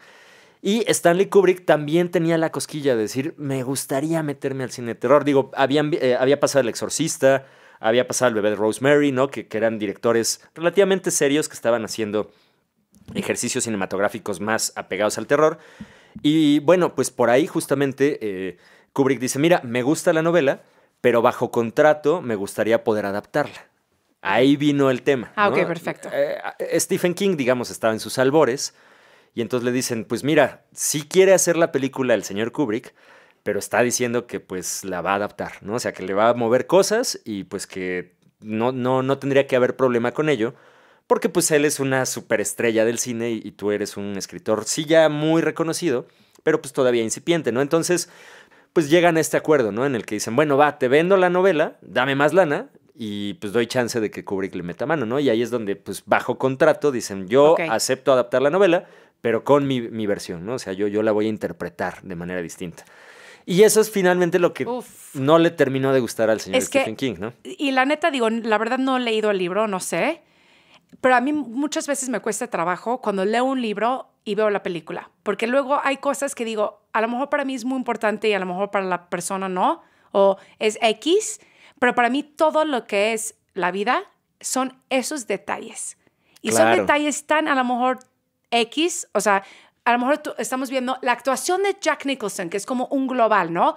y Stanley Kubrick también tenía la cosquilla de decir, me gustaría meterme al cine de terror. Digo, eh, había pasado El Exorcista, había pasado El Bebé de Rosemary, ¿no? que eran directores relativamente serios que estaban haciendo ejercicios cinematográficos más apegados al terror. Y bueno, pues por ahí justamente eh, Kubrick dice, mira, me gusta la novela, pero bajo contrato me gustaría poder adaptarla. Ahí vino el tema. Ah, ok, perfecto. Eh, eh, Stephen King, digamos, estaba en sus albores y entonces le dicen, pues mira, si sí quiere hacer la película el señor Kubrick, pero está diciendo que pues la va a adaptar, ¿no? O sea, que le va a mover cosas y pues que no, no tendría que haber problema con ello porque pues él es una superestrella del cine y, tú eres un escritor, sí ya muy reconocido, pero pues todavía incipiente, ¿no? Entonces, pues llegan a este acuerdo, ¿no? En el que dicen, bueno, va, te vendo la novela, dame más lana y pues doy chance de que Kubrick le meta mano, ¿no? Y ahí es donde, pues bajo contrato, dicen, yo acepto adaptar la novela, pero con mi, versión, ¿no? O sea, yo, yo la voy a interpretar de manera distinta. Y eso es finalmente lo que no le terminó de gustar al señor Stephen King, ¿no? Y la neta, digo, la verdad no he leído el libro, no sé pero a mí muchas veces me cuesta trabajo cuando leo un libro y veo la película, porque luego hay cosas que digo, a lo mejor para mí es muy importante y a lo mejor para la persona no, o es X, pero para mí todo lo que es la vida son esos detalles. Y son detalles tan a lo mejor X, o sea, a lo mejor estamos viendo la actuación de Jack Nicholson, que es como un global, ¿no?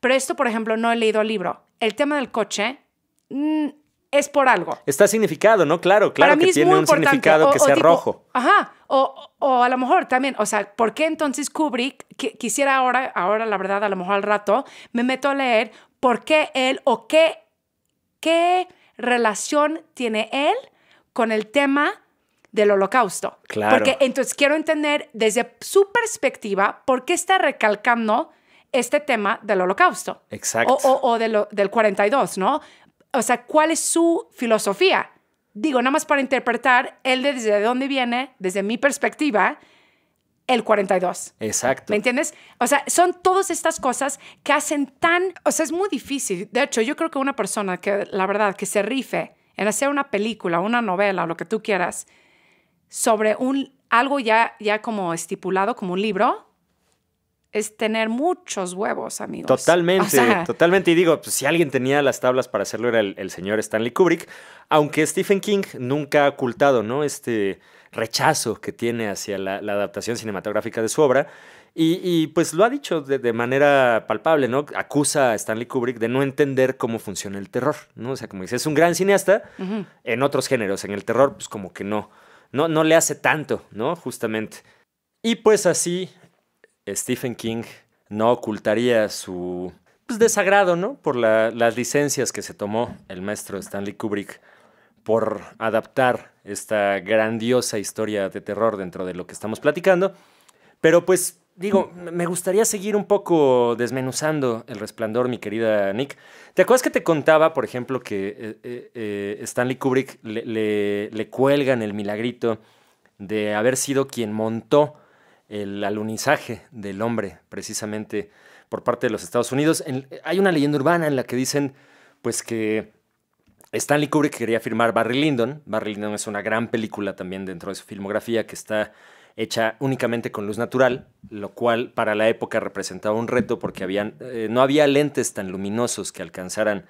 Pero esto, por ejemplo, no he leído el libro. El tema del coche, mm, es por algo. Está significado, ¿no? Claro, claro que tiene un significado que sea rojo. Ajá, o, a lo mejor también, o sea, ¿por qué entonces Kubrick quisiera ahora, ahora la verdad, a lo mejor al rato, me meto a leer por qué él o qué, qué relación tiene él con el tema del holocausto? Claro. Porque entonces quiero entender desde su perspectiva por qué está recalcando este tema del holocausto. Exacto. O, o, de del 42, ¿no? o sea, cuál es su filosofía. Digo, nada más para interpretar el de desde dónde viene, desde mi perspectiva, el 42. Exacto. ¿Me entiendes? O sea, son todas estas cosas que hacen tan, o sea, es muy difícil. De hecho, yo creo que una persona que, la verdad, que se rife en hacer una película, una novela lo que tú quieras, sobre un, algo ya, ya como estipulado, como un libro, es tener muchos huevos, amigos. Totalmente, totalmente. Y digo, pues, si alguien tenía las tablas para hacerlo era el, señor Stanley Kubrick, aunque Stephen King nunca ha ocultado, ¿no? Este rechazo que tiene hacia la, adaptación cinematográfica de su obra. Y, pues lo ha dicho de, manera palpable, ¿no? Acusa a Stanley Kubrick de no entender cómo funciona el terror, ¿no? O sea, como dice, es un gran cineasta en otros géneros, en el terror, pues como que no, no, no le hace tanto, ¿no? Justamente. Y pues así Stephen King no ocultaría su pues, desagrado ¿no? por las licencias que se tomó el maestro Stanley Kubrick por adaptar esta grandiosa historia de terror dentro de lo que estamos platicando. Pero pues digo, me gustaría seguir un poco desmenuzando el resplandor, mi querida Nick. ¿Te acuerdas que te contaba, por ejemplo, que eh, eh, eh, Stanley Kubrick le, le, le cuelgan el milagrito de haber sido quien montó el alunizaje del hombre, precisamente por parte de los Estados Unidos. hay una leyenda urbana en la que dicen pues que Stanley Kubrick quería firmar Barry Lyndon. Barry Lyndon es una gran película también dentro de su filmografía que está hecha únicamente con luz natural, lo cual para la época representaba un reto porque habían, eh, no había lentes tan luminosos que alcanzaran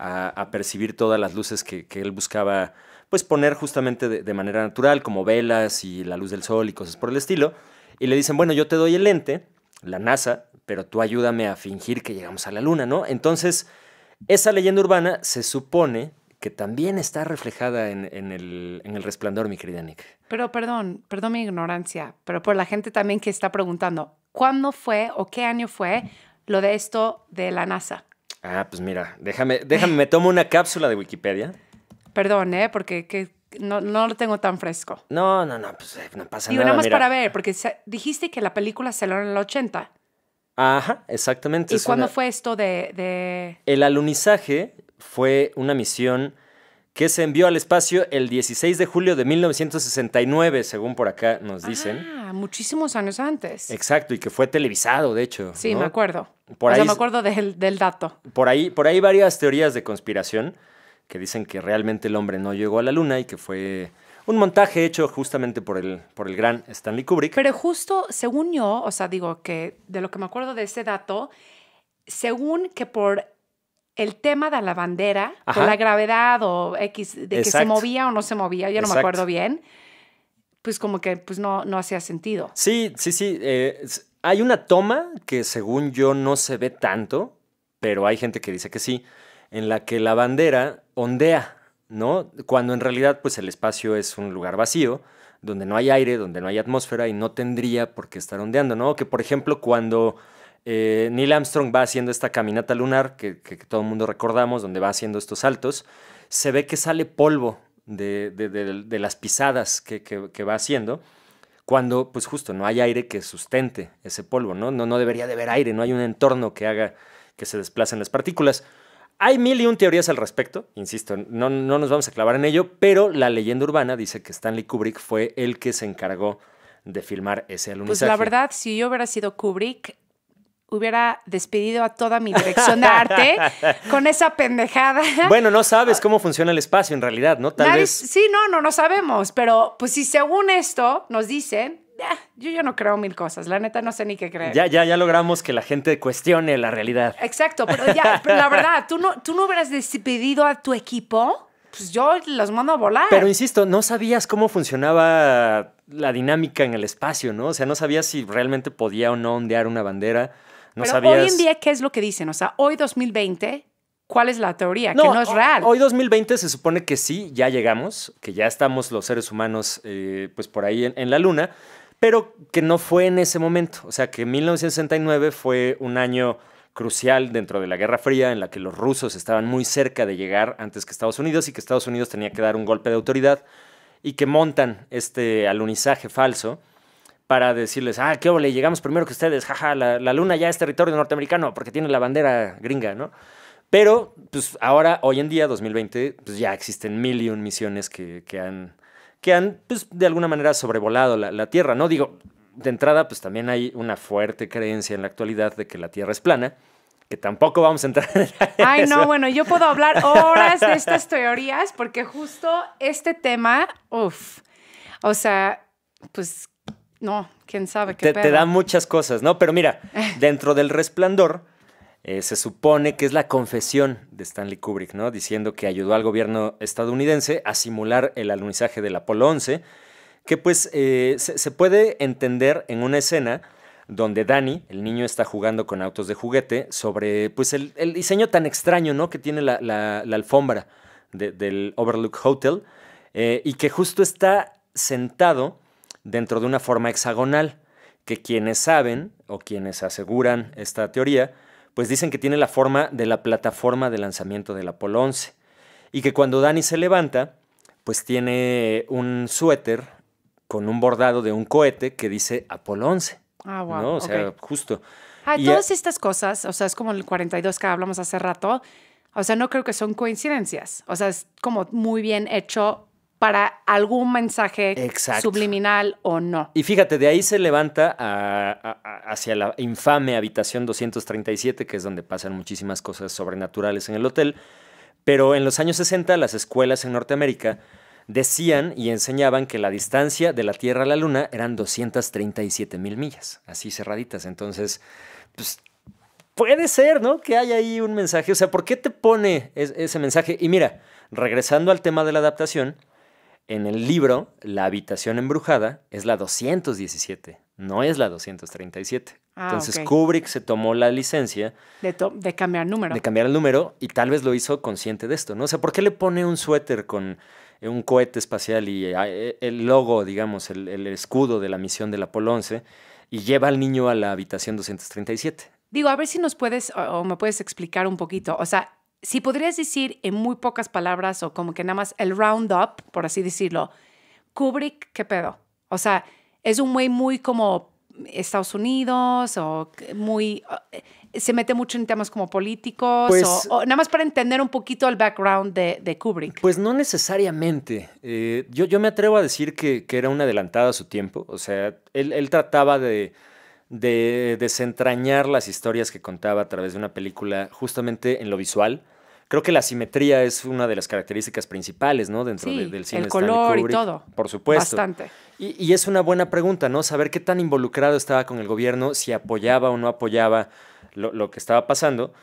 a, percibir todas las luces que, él buscaba pues poner justamente de manera natural, como velas y la luz del sol y cosas por el estilo y le dicen, bueno, yo te doy el lente, la NASA, pero tú ayúdame a fingir que llegamos a la Luna, ¿no? Entonces, esa leyenda urbana se supone que también está reflejada en, el, resplandor, mi querida Nick. Pero perdón, perdón mi ignorancia, pero por la gente también que está preguntando, ¿cuándo fue o qué año fue lo de esto de la NASA? Ah, pues mira, déjame, déjame, me tomo una cápsula de Wikipedia. Perdón, ¿eh? Porque no, no lo tengo tan fresco. No, no, no, pues eh, no pasa nada. Y nada más para ver, porque dijiste que la película se en el 80. Ajá, exactamente. ¿Y cuándo fue esto de, El alunizaje fue una misión que se envió al espacio el 16 de julio de 1969, según por acá nos dicen. Ah, muchísimos años antes. Exacto, y que fue televisado, de hecho. Sí, me acuerdo. Por me acuerdo del, del, dato. Por ahí, por ahí varias teorías de conspiración que dicen que realmente el hombre no llegó a la luna y que fue un montaje hecho justamente por el, por el gran Stanley Kubrick. Pero justo, según yo, o sea, digo que de lo que me acuerdo de ese dato, según que por el tema de la bandera, la gravedad o X, de que se movía o no se movía, yo no me acuerdo bien, pues como que pues no, no hacía sentido. Sí, sí, sí. Eh, hay una toma que según yo no se ve tanto, pero hay gente que dice que sí en la que la bandera ondea, ¿no? Cuando en realidad pues el espacio es un lugar vacío, donde no hay aire, donde no hay atmósfera y no tendría por qué estar ondeando, ¿no? Que por ejemplo cuando eh, Neil Armstrong va haciendo esta caminata lunar, que, todo el mundo recordamos, donde va haciendo estos saltos, se ve que sale polvo de, las pisadas que, va haciendo, cuando pues justo no hay aire que sustente ese polvo, ¿no? ¿no? No debería de haber aire, no hay un entorno que haga que se desplacen las partículas. Hay mil y un teorías al respecto, insisto, no, no nos vamos a clavar en ello, pero la leyenda urbana dice que Stanley Kubrick fue el que se encargó de filmar ese alunizaje. Pues la verdad, si yo hubiera sido Kubrick, hubiera despedido a toda mi dirección de arte con esa pendejada. Bueno, no sabes cómo funciona el espacio en realidad, ¿no? Tal vez... Sí, no, no, no sabemos, pero pues si según esto nos dicen yo ya no creo mil cosas, la neta no sé ni qué creer. Ya, ya, ya logramos que la gente cuestione la realidad. Exacto, pero ya, la verdad, tú no, tú no hubieras despedido a tu equipo, pues yo los mando a volar. Pero insisto, no sabías cómo funcionaba la dinámica en el espacio, ¿no? O sea, no sabías si realmente podía o no ondear una bandera. No pero hoy en día, ¿qué es lo que dicen? O sea, hoy 2020, ¿Cuál es la teoría? que no es real. Hoy 2020 se supone que sí, ya llegamos, que ya estamos los seres humanos eh, pues por ahí en, la luna, pero que no fue en ese momento. O sea, que 1969 fue un año crucial dentro de la Guerra Fría en la que los rusos estaban muy cerca de llegar antes que Estados Unidos y que Estados Unidos tenía que dar un golpe de autoridad y que montan este alunizaje falso para decirles, ah, qué ole, llegamos primero que ustedes, jaja, la, luna ya es territorio norteamericano porque tiene la bandera gringa, ¿no? Pero, pues ahora, hoy en día, 2020, pues ya existen mil y misiones que, que han que han, pues, de alguna manera sobrevolado la, Tierra, ¿no? Digo, de entrada, pues también hay una fuerte creencia en la actualidad de que la Tierra es plana, que tampoco vamos a entrar en Ay, no, bueno, yo puedo hablar horas de estas teorías porque justo este tema, uff, o sea, pues no, quién sabe qué te, te da muchas cosas, ¿no? Pero mira, dentro del resplandor eh, se supone que es la confesión de Stanley Kubrick, ¿no? Diciendo que ayudó al gobierno estadounidense a simular el alunizaje del Apolo 11, que pues eh, se, puede entender en una escena donde Danny, el niño, está jugando con autos de juguete sobre pues el, diseño tan extraño, ¿no? Que tiene la, alfombra del Overlook Hotel eh, y que justo está sentado dentro de una forma hexagonal, que quienes saben o quienes aseguran esta teoría, pues dicen que tiene la forma de la plataforma de lanzamiento del Apolo 11 y que cuando Dani se levanta, pues tiene un suéter con un bordado de un cohete que dice Apolo 11. Ah, wow. ¿no? O sea, justo. Hay ah, todas estas cosas, o sea, es como el 42 que hablamos hace rato, o sea, no creo que son coincidencias, o sea, es como muy bien hecho para algún mensaje subliminal o no. Y fíjate, de ahí se levanta hacia la infame habitación 237, que es donde pasan muchísimas cosas sobrenaturales en el hotel. Pero en los años 60 las escuelas en Norteamérica decían y enseñaban que la distancia de la Tierra a la Luna eran 237 mil millas, así cerraditas. Entonces, pues puede ser, ¿no? Que haya ahí un mensaje. O sea, ¿por qué te pone ese mensaje? Y mira, regresando al tema de la adaptación, en el libro, la habitación embrujada es la 217, no es la 237. Ah, Entonces Kubrick se tomó la licencia de, cambiar el número. De cambiar el número y tal vez lo hizo consciente de esto, ¿no? O ¿por qué le pone un suéter con eh, un cohete espacial y ah, e, el logo, digamos, el, escudo de la misión del Apolo 11 y lleva al niño a la habitación 237? Digo, a ver si nos puedes o me puedes explicar un poquito. O sea, si podrías decir en muy pocas palabras o como que nada más el roundup, por así decirlo, Kubrick, ¿qué pedo? O sea, es un güey muy como Estados Unidos o muy... Eh, se mete mucho en temas como políticos pues o, nada más para entender un poquito el background de, Kubrick. Pues no necesariamente. Eh, yo, yo me atrevo a decir que, era un adelantado a su tiempo. O sea, él trataba de de desentrañar las historias que contaba a través de una película justamente en lo visual. Creo que la simetría es una de las características principales, ¿no? Dentro del cine. El color y todo. Por supuesto. Bastante. Y, es una buena pregunta, ¿no? Saber qué tan involucrado estaba con el gobierno, si apoyaba o no apoyaba lo, que estaba pasando.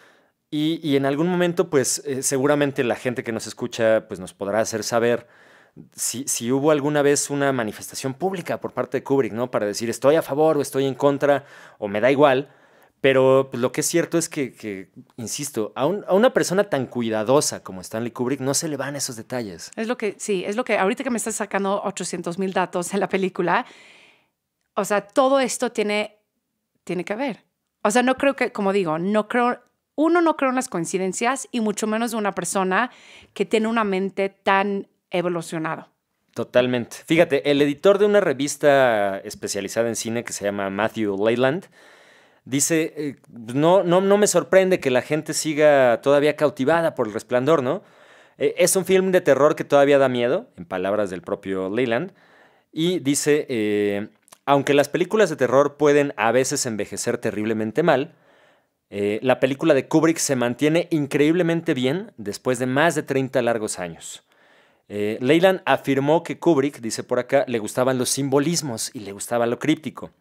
Y, en algún momento, pues eh, seguramente la gente que nos escucha, pues nos podrá hacer saber si, hubo alguna vez una manifestación pública por parte de Kubrick, ¿no? Para decir estoy a favor o estoy en contra o me da igual. Pero pues, lo que es cierto es que, insisto, a, una persona tan cuidadosa como Stanley Kubrick no se le van esos detalles. Es lo que, sí, es lo que ahorita que me estás sacando 800 mil datos en la película, o sea, todo esto tiene, tiene que ver. O sea, no creo que, como digo, no creo, uno no creo en las coincidencias y mucho menos una persona que tiene una mente tan evolucionado. Totalmente. Fíjate, el editor de una revista especializada en cine que se llama Matthew Leyland dice, eh, no, no, me sorprende que la gente siga todavía cautivada por el resplandor, ¿no? Eh, es un film de terror que todavía da miedo, en palabras del propio Leyland, y dice, eh, aunque las películas de terror pueden a veces envejecer terriblemente mal, la película de Kubrick se mantiene increíblemente bien después de más de 30 largos años. Eh, Leyland afirmó que Kubrick, dice por acá, le gustaban los simbolismos y le gustaba lo críptico.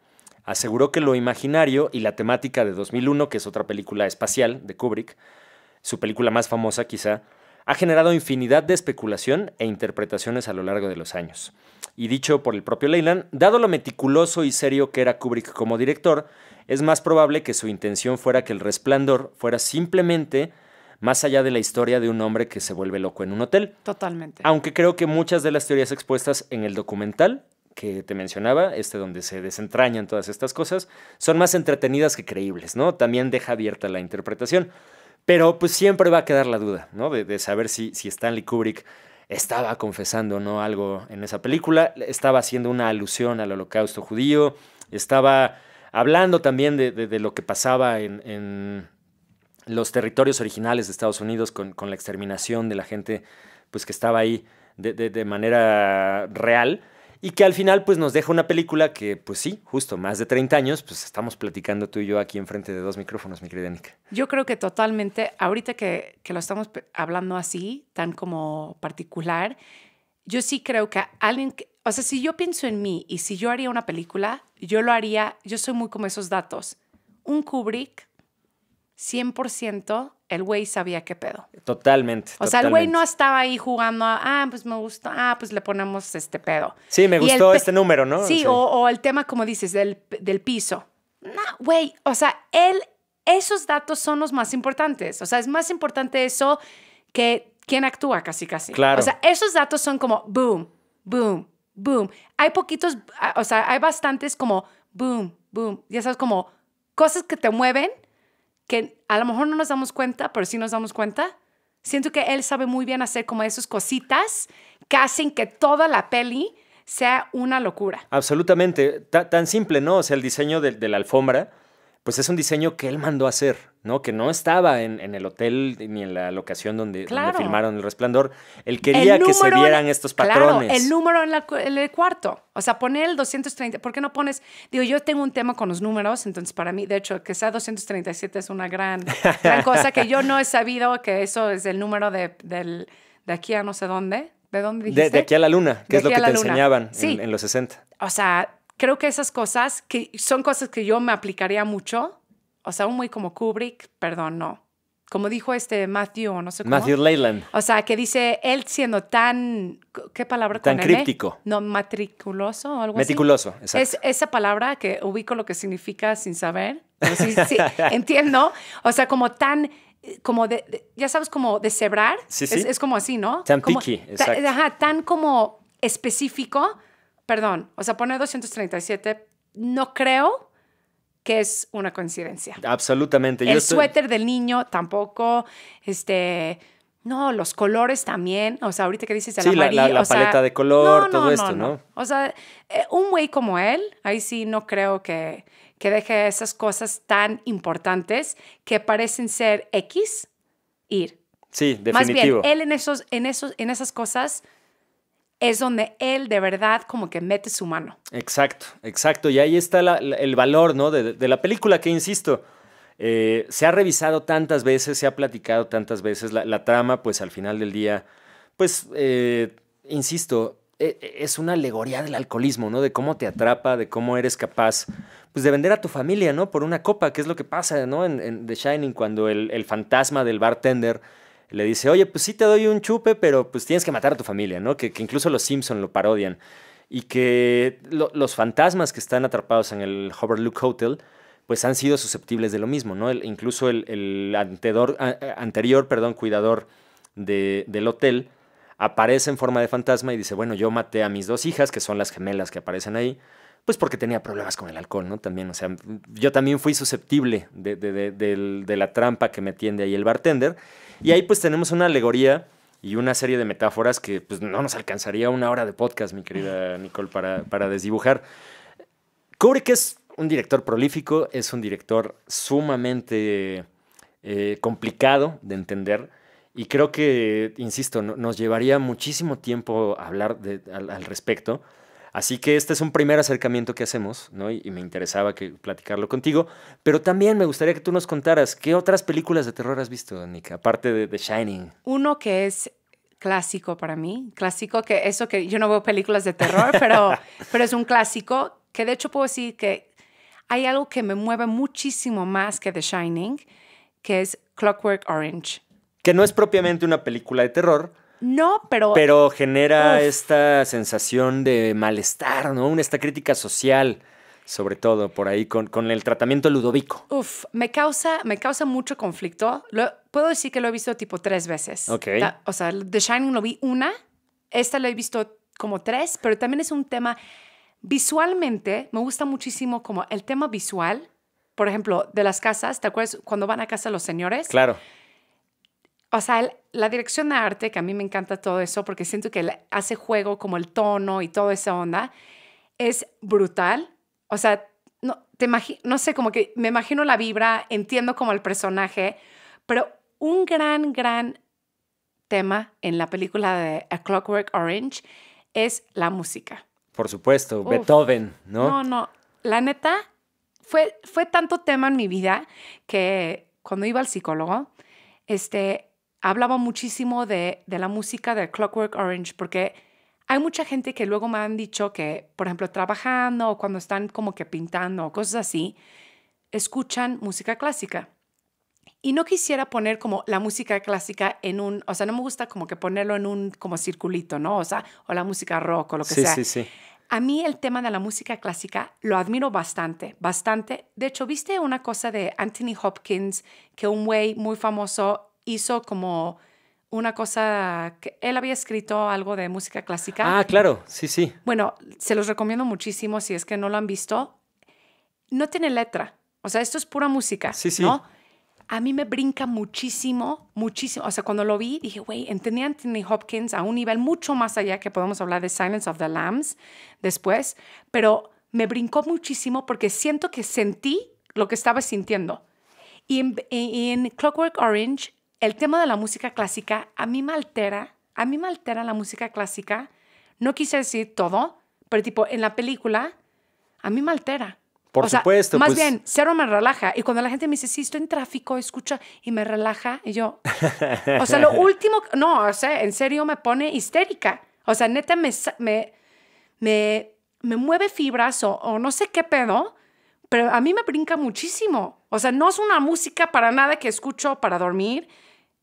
Aseguró que lo imaginario y la temática de 2001, que es otra película espacial de Kubrick, su película más famosa quizá, ha generado infinidad de especulación e interpretaciones a lo largo de los años. Y dicho por el propio Leyland, dado lo meticuloso y serio que era Kubrick como director, es más probable que su intención fuera que el resplandor fuera simplemente más allá de la historia de un hombre que se vuelve loco en un hotel. Totalmente. Aunque creo que muchas de las teorías expuestas en el documental que te mencionaba, este donde se desentrañan todas estas cosas, son más entretenidas que creíbles, ¿no? También deja abierta la interpretación. Pero pues siempre va a quedar la duda, ¿no? De, saber si, Stanley Kubrick estaba confesando, o ¿no? Algo en esa película, estaba haciendo una alusión al holocausto judío, estaba hablando también de, lo que pasaba en los territorios originales de Estados Unidos con, la exterminación de la gente pues que estaba ahí de, manera real y que al final pues nos deja una película que pues sí, justo más de 30 años pues estamos platicando tú y yo aquí enfrente de dos micrófonos, mi querida Yo creo que totalmente, ahorita que, lo estamos hablando así, tan como particular, yo sí creo que alguien, o sea, si yo pienso en mí y si yo haría una película, yo lo haría, yo soy muy como esos datos. Un Kubrick 100% el güey sabía qué pedo. Totalmente. O sea, el güey no estaba ahí jugando, a, ah, pues me gustó, ah, pues le ponemos este pedo. Sí, me gustó este número, ¿no? Sí, O, el tema, como dices, del, del piso. No, güey, o sea, él, esos datos son los más importantes. O sea, es más importante eso que quién actúa casi, casi. Claro. O sea, esos datos son como boom, boom, boom. Hay poquitos, ah, o sea, hay bastantes como boom, boom. Ya sabes, como cosas que te mueven que a lo mejor no nos damos cuenta, pero sí nos damos cuenta. Siento que él sabe muy bien hacer como esas cositas que hacen que toda la peli sea una locura. Absolutamente. tan simple, ¿no? O sea, el diseño de la alfombra pues es un diseño que él mandó a hacer, ¿no? Que no estaba en, el hotel ni en la locación donde, filmaron El Resplandor. Él quería que se vieran estos patrones. Claro, el número en, el cuarto. O sea, poner el 230. ¿Por qué no pones? Digo, yo tengo un tema con los números, entonces para mí, de hecho, que sea 237 es una gran, cosa que yo no he sabido que eso es el número de, del, de aquí a no sé dónde. ¿De dónde dijiste? De, aquí a la luna, que es lo que te enseñaban en, en los 60. O sea, creo que esas cosas que son cosas que yo me aplicaría mucho, o sea, muy como Kubrick, perdón, no. Como dijo este Matthew, no sé cómo. Matthew Leyland. O sea, que dice él siendo tan. ¿Qué palabra Tan con críptico. No, matriculoso o algo Meticuloso, así. Meticuloso, exacto. Es esa palabra que ubico lo que significa sin saber. sí, sí, entiendo. O sea, como tan como de, ya sabes, como de cebrar. Sí, sí. Es, como así, ¿no? Tan picky, exacto. ajá, tan como específico perdón, o sea, pone 237, no creo que es una coincidencia. Absolutamente. El suéter del niño tampoco, este, no, los colores también, o sea, ahorita que dices de la, la paleta de color, todo esto, no, no, O sea, eh, un güey como él, ahí sí no creo que, que deje esas cosas tan importantes que parecen ser X, ir. Sí, definitivo. Más bien, él en, esos, en, esos, en esas cosas es donde él de verdad como que mete su mano. Exacto, exacto. Y ahí está el valor, ¿no? De, la película que, insisto, eh, se ha revisado tantas veces, se ha platicado tantas veces. La, trama, pues al final del día, pues, eh, insisto, e, e, es una alegoría del alcoholismo, ¿no? De cómo te atrapa, de cómo eres capaz, pues de vender a tu familia, ¿no? Por una copa, que es lo que pasa, ¿no? En, The Shining, cuando el, el fantasma del bartender le dice, oye, pues sí te doy un chupe, pero pues tienes que matar a tu familia, ¿no? Que, incluso los Simpson lo parodian. Y que los fantasmas que están atrapados en el Hoverlook Hotel, pues han sido susceptibles de lo mismo, ¿no? El, incluso el, antedor, anterior perdón, cuidador del hotel aparece en forma de fantasma y dice, bueno, yo maté a mis dos hijas, que son las gemelas que aparecen ahí, pues porque tenía problemas con el alcohol, ¿no? También, o sea, yo también fui susceptible de, de la trampa que me tiende ahí el bartender. Y ahí pues tenemos una alegoría y una serie de metáforas que pues no nos alcanzaría una hora de podcast, mi querida Nicole, para, para desdibujar. Kubrick es un director prolífico, es un director sumamente eh, complicado de entender y creo que, insisto, nos llevaría muchísimo tiempo hablar al respecto Así que este es un primer acercamiento que hacemos, ¿no? Y, me interesaba platicarlo contigo, pero también me gustaría que tú nos contaras qué otras películas de terror has visto, Nika, aparte de The Shining. Uno que es clásico para mí, clásico que eso que yo no veo películas de terror, pero, pero es un clásico que de hecho puedo decir que hay algo que me mueve muchísimo más que The Shining, que es Clockwork Orange. Que no es propiamente una película de terror, no, pero. Pero genera esta sensación de malestar, ¿no? esta crítica social, sobre todo, por ahí, con, el tratamiento ludovico. Uf, me causa, me causa mucho conflicto. Lo, puedo decir que lo he visto tipo tres veces. Ok. o sea, The Shining lo vi una, esta lo he visto como tres, pero también es un tema. Visualmente, me gusta muchísimo como el tema visual, por ejemplo, de las casas. ¿Te acuerdas cuando van a casa los señores? Claro o sea, la dirección de arte, que a mí me encanta todo eso, porque siento que hace juego como el tono y toda esa onda, es brutal. O sea, no, te no sé, como que me imagino la vibra, entiendo como el personaje, pero un gran, gran tema en la película de A Clockwork Orange es la música. Por supuesto, Beethoven, ¿no? No, no, la neta, fue, fue tanto tema en mi vida que cuando iba al psicólogo, este, hablaba muchísimo de, la música de Clockwork Orange porque hay mucha gente que luego me han dicho que, por ejemplo, trabajando o cuando están como que pintando o cosas así, escuchan música clásica. Y no quisiera poner como la música clásica en un, o sea, no me gusta como que ponerlo en un como circulito, ¿no? O sea, o la música rock o lo que sea. Sí, sí, sí. A mí el tema de la música clásica lo admiro bastante, bastante. De hecho, ¿viste una cosa de Anthony Hopkins, que un güey muy famoso hizo como una cosa que él había escrito algo de música clásica. Ah, claro, sí, sí. Bueno, se los recomiendo muchísimo si es que no lo han visto. No tiene letra, o sea, esto es pura música, sí, sí. A mí me brinca muchísimo, muchísimo. O sea, cuando lo vi, dije, güey, entendí a Anthony Hopkins a un nivel mucho más allá que podemos hablar de Silence of the Lambs después, pero me brincó muchísimo porque siento que sentí lo que estaba sintiendo. Y en Clockwork Orange el tema de la música clásica a mí me altera, a mí me altera la música clásica. No quise decir todo, pero tipo en la película a mí me altera. Por supuesto. más pues. bien, cero me relaja. Y cuando la gente me dice, sí, estoy en tráfico, escucha y me relaja, y yo. o sea, lo último. No, o sea, en serio me pone histérica. O sea, neta me, me, me, mueve fibras o, o, no sé qué pedo, pero a mí me brinca muchísimo. O sea, no es una música para nada que escucho para dormir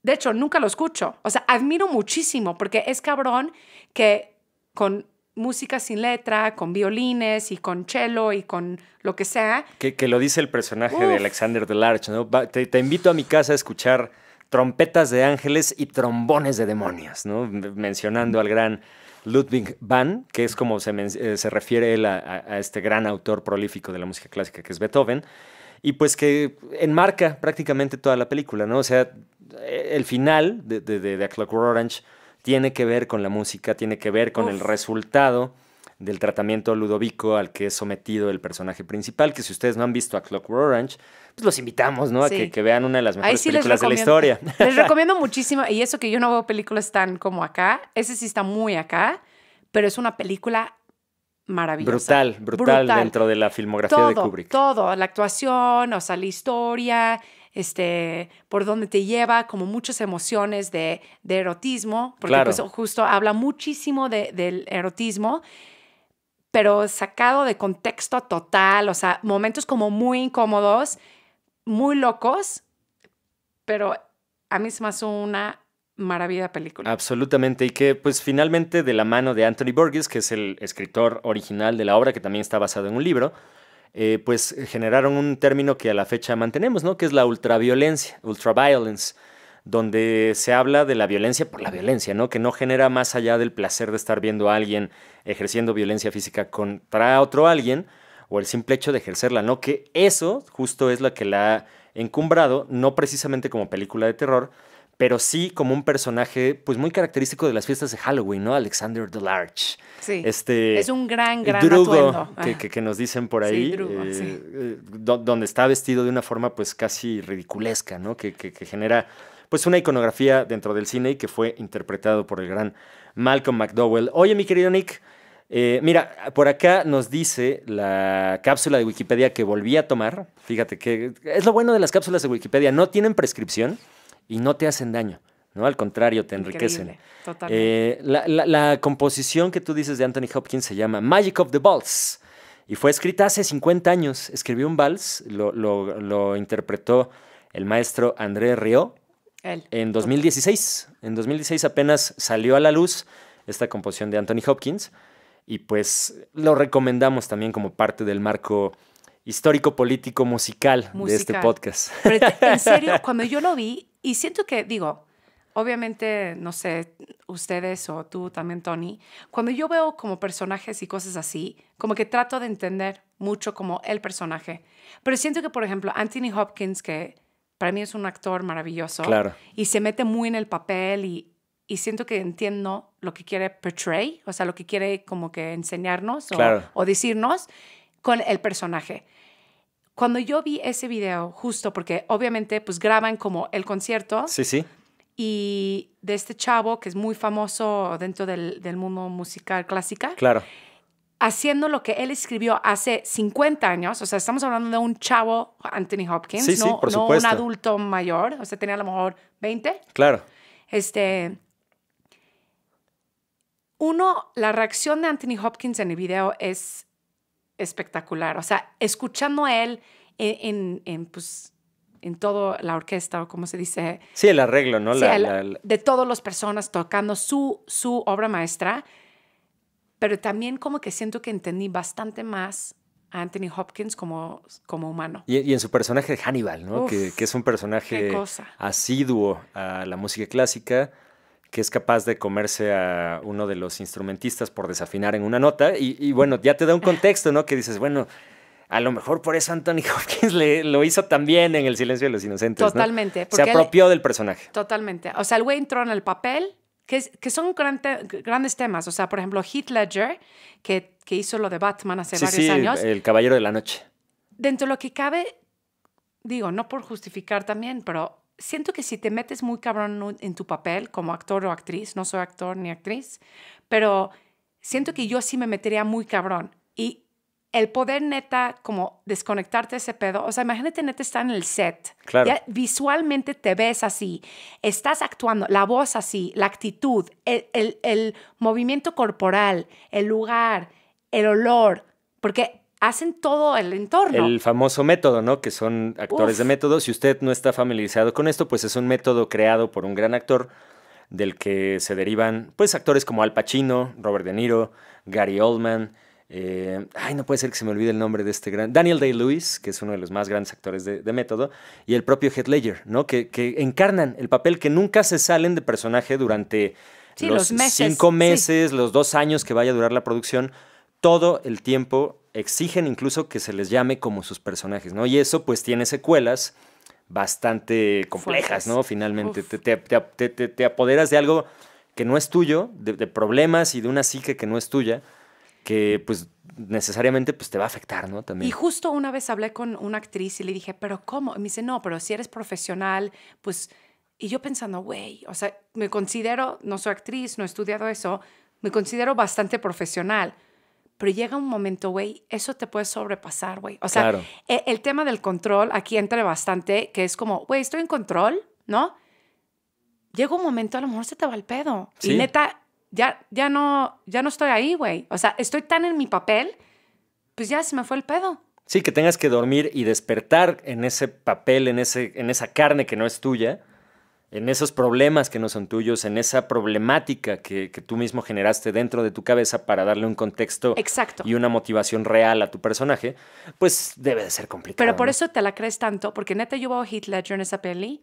de hecho, nunca lo escucho. O sea, admiro muchísimo porque es cabrón que con música sin letra, con violines y con cello y con lo que sea. Que, lo dice el personaje de Alexander Larch, ¿no? Te, invito a mi casa a escuchar trompetas de ángeles y trombones de demonios, ¿no? Mencionando al gran Ludwig van, que es como se, eh, se refiere él a, a este gran autor prolífico de la música clásica que es Beethoven y pues que enmarca prácticamente toda la película, ¿no? O sea, eh, el final de, A Clockwork Orange tiene que ver con la música, tiene que ver con el resultado del tratamiento ludovico al que es sometido el personaje principal, que si ustedes no han visto a Clockwork Orange, pues los invitamos, ¿no? A que, vean una de las mejores películas de la historia. Les recomiendo muchísimo, y eso que yo no veo películas tan como acá, ese sí está muy acá, pero es una película maravillosa. Brutal, brutal, dentro de la filmografía de Kubrick. Todo, la actuación, o sea, la historia, este, por donde te lleva, como muchas emociones de, erotismo, porque pues, justo habla muchísimo del erotismo, pero sacado de contexto total, o sea, momentos como muy incómodos, muy locos, pero a mí es hace una maravilla película. Absolutamente, y que pues finalmente de la mano de Anthony Burgess, que es el escritor original de la obra, que también está basado en un libro, eh, pues generaron un término que a la fecha mantenemos, ¿no? Que es la ultraviolencia, ultraviolence, donde se habla de la violencia por la violencia, ¿no? Que no genera más allá del placer de estar viendo a alguien ejerciendo violencia física contra otro alguien o el simple hecho de ejercerla, ¿no? Que eso justo es lo que la ha encumbrado, no precisamente como película de terror, pero sí como un personaje pues muy característico de las fiestas de Halloween, ¿no? Alexander the Large. Este, es un gran, gran drugo que, que, nos dicen por ahí, eh, eh, donde está vestido de una forma pues casi ridiculesca, ¿no? Que, genera pues una iconografía dentro del cine y que fue interpretado por el gran Malcolm McDowell. Oye, mi querido Nick, eh, mira, por acá nos dice la cápsula de Wikipedia que volví a tomar. Fíjate que es lo bueno de las cápsulas de Wikipedia, no tienen prescripción y no te hacen daño. ¿no? Al contrario, te enriquecen. Eh, la, la, composición que tú dices de Anthony Hopkins se llama Magic of the Balls y fue escrita hace 50 años. Escribió un vals, lo, lo, interpretó el maestro André Rio en 2016. En 2016 apenas salió a la luz esta composición de Anthony Hopkins y pues lo recomendamos también como parte del marco histórico, político, musical, de este podcast. Pero en serio, cuando yo lo vi, y siento que, digo, obviamente, no sé, ustedes o tú también, Tony, cuando yo veo como personajes y cosas así, como que trato de entender mucho como el personaje. Pero siento que, por ejemplo, Anthony Hopkins, que para mí es un actor maravilloso, claro. y se mete muy en el papel y, siento que entiendo lo que quiere portray, o sea, lo que quiere como que enseñarnos o, o decirnos con el personaje. Cuando yo vi ese video, justo porque obviamente pues graban como el concierto. Sí, sí. Y de este chavo que es muy famoso dentro del, mundo musical clásica. Claro. Haciendo lo que él escribió hace 50 años, o sea, estamos hablando de un chavo, Anthony Hopkins, no, no un adulto mayor, o sea, tenía a lo mejor 20. Claro. Este, uno, la reacción de Anthony Hopkins en el video es espectacular. O sea, escuchando a él en, en, pues, en toda la orquesta o como se dice. Sí, el arreglo, ¿no? De todas las personas tocando su, su obra maestra, pero también como que siento que entendí bastante más a Anthony Hopkins como, como humano. Y, en su personaje de Hannibal, ¿no? que, que, es un personaje asiduo a la música clásica que es capaz de comerse a uno de los instrumentistas por desafinar en una nota. Y, bueno, ya te da un contexto, ¿no? Que dices, bueno, a lo mejor por eso Anthony Hopkins le, lo hizo también en El silencio de los inocentes. Totalmente. Se apropió del personaje. Totalmente. O sea, el güey entró en el papel, que, es, que son grandes temas. O sea, por ejemplo, Heath Ledger, que, que hizo lo de Batman hace varios sí, años. El Caballero de la Noche. Dentro de lo que cabe, digo, no por justificar también, pero siento que si te metes muy cabrón en tu papel como actor o actriz, no soy actor ni actriz, pero siento que yo sí me metería muy cabrón. Y el poder neta, como desconectarte de ese pedo, o sea, imagínate neta estar en el set. Claro. visualmente te ves así, estás actuando, la voz así, la actitud, el, el, el movimiento corporal, el lugar, el olor, porque hacen todo el entorno. El famoso método, ¿no? Que son actores de método. Si usted no está familiarizado con esto, pues es un método creado por un gran actor del que se derivan, pues, actores como Al Pacino, Robert De Niro, Gary Oldman. Eh, ay, no puede ser que se me olvide el nombre de este gran. Daniel Day-Lewis, que es uno de los más grandes actores de, método, y el propio Heath Ledger, ¿no? Que, encarnan el papel que nunca se salen de personaje durante los, cinco meses, los dos años que vaya a durar la producción todo el tiempo exigen incluso que se les llame como sus personajes, ¿no? Y eso pues tiene secuelas bastante complejas, ¿no? Finalmente, te, apoderas de algo que no es tuyo, de, problemas y de una psique que no es tuya, que pues necesariamente pues, te va a afectar, ¿no? También. Y justo una vez hablé con una actriz y le dije, pero ¿cómo? Y me dice, no, pero si eres profesional, pues... Y yo pensando, güey, o sea, me considero, no soy actriz, no he estudiado eso, me considero bastante profesional pero llega un momento, güey, eso te puede sobrepasar, güey. O sea, e, el, tema del control aquí entra bastante, que es como, güey, estoy en control, ¿no? Llega un momento, a lo mejor se te va el pedo. Y neta, ya, ya, no, ya no estoy ahí, güey. O sea, estoy tan en mi papel, pues ya se me fue el pedo. Sí, que tengas que dormir y despertar en ese papel, en, ese, en esa carne que no es tuya en esos problemas que no son tuyos, en esa problemática que, tú mismo generaste dentro de tu cabeza para darle un contexto y una motivación real a tu personaje, pues debe de ser complicado. Pero por eso te la crees tanto, porque neta yo veo a Heath Ledger en esa peli,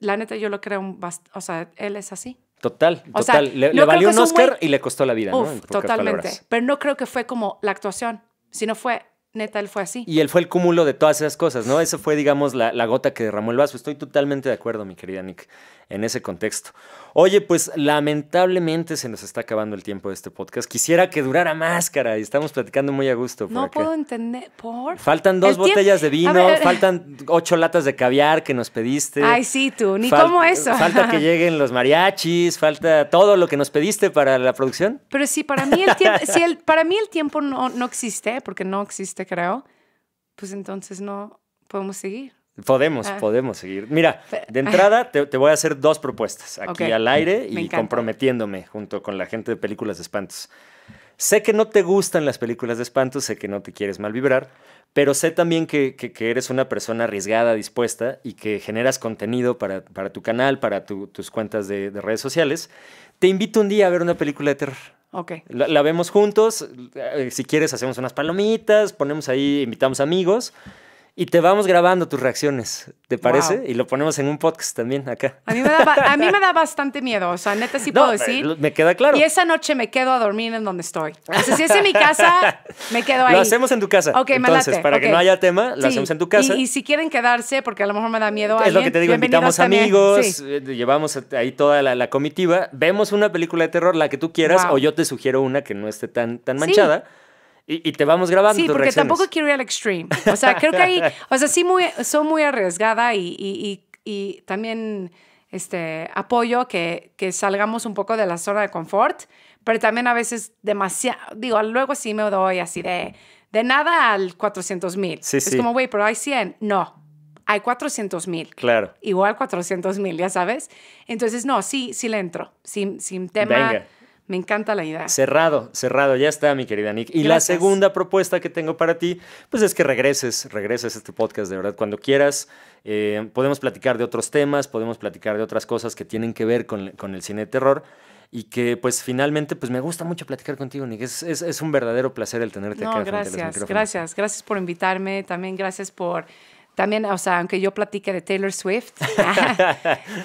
la neta yo lo creo, un o sea, él es así. Total, total. le, valió un Oscar y le costó la vida. totalmente. Pero no creo que fue como la actuación, sino fue neta, él fue así. Y él fue el cúmulo de todas esas cosas, ¿no? Esa fue, digamos, la, gota que derramó el vaso. Estoy totalmente de acuerdo, mi querida Nick, en ese contexto. Oye, pues lamentablemente se nos está acabando el tiempo de este podcast. Quisiera que durara más, cara, y estamos platicando muy a gusto. no puedo entender, ¿por? Faltan dos botellas de vino, faltan ocho latas de caviar que nos pediste. Ay, sí, tú, ni cómo eso. Falta que lleguen los mariachis, falta todo lo que nos pediste para la producción. Pero sí, para mí el tiempo, para mí el tiempo no, no existe, porque no existe creo, pues entonces no podemos seguir. Podemos, ah. podemos seguir. Mira, de entrada te, voy a hacer dos propuestas aquí al aire y comprometiéndome junto con la gente de películas de espantos. Sé que no te gustan las películas de espantos, sé que no te quieres mal vibrar, pero sé también que, eres una persona arriesgada, dispuesta y que generas contenido para, para tu canal, para tus cuentas de redes sociales. Te invito un día a ver una película de terror. La, la vemos juntos. Eh, si quieres, hacemos unas palomitas, ponemos ahí, invitamos amigos y te vamos grabando tus reacciones, ¿te parece? Y lo ponemos en un podcast también acá. A mí me da, bastante miedo, o sea, neta sí puedo decir. Eh, me queda claro. Y esa noche me quedo a dormir en donde estoy. O sea, si es en mi casa, me quedo ahí. Lo hacemos en tu casa. Ok, Entonces, para que no haya tema, lo hacemos en tu casa. Y, si quieren quedarse, porque a lo mejor me da miedo. Es lo que te digo, invitamos amigos, eh, llevamos ahí toda la, comitiva, vemos una película de terror, la que tú quieras, o yo te sugiero una que no esté tan, tan manchada. Y, te vamos grabando. Sí, porque tampoco quiero ir al extreme. O sea, creo que ahí, o sea, sí, muy, soy muy arriesgada y, y, y también este, apoyo que, que, salgamos un poco de la zona de confort, pero también a veces demasiado, digo, luego sí me doy así de, de nada al 400 mil. Sí, es como, güey, pero hay 100. No, hay 400 mil. Claro. Igual 400 mil, ya sabes. Entonces, no, sí, sí le entro, sin, sin tema. Me encanta la idea. Cerrado, cerrado, ya está, mi querida Nick. Y la segunda propuesta que tengo para ti, pues es que regreses, regreses a este podcast, de verdad, cuando quieras. Eh, podemos platicar de otros temas, podemos platicar de otras cosas que tienen que ver con, el cine de terror y que pues finalmente pues me gusta mucho platicar contigo, Nick. Es, un verdadero placer el tenerte acá. Gracias, gracias, gracias por invitarme, también gracias por también, o sea, aunque yo platique de Taylor Swift,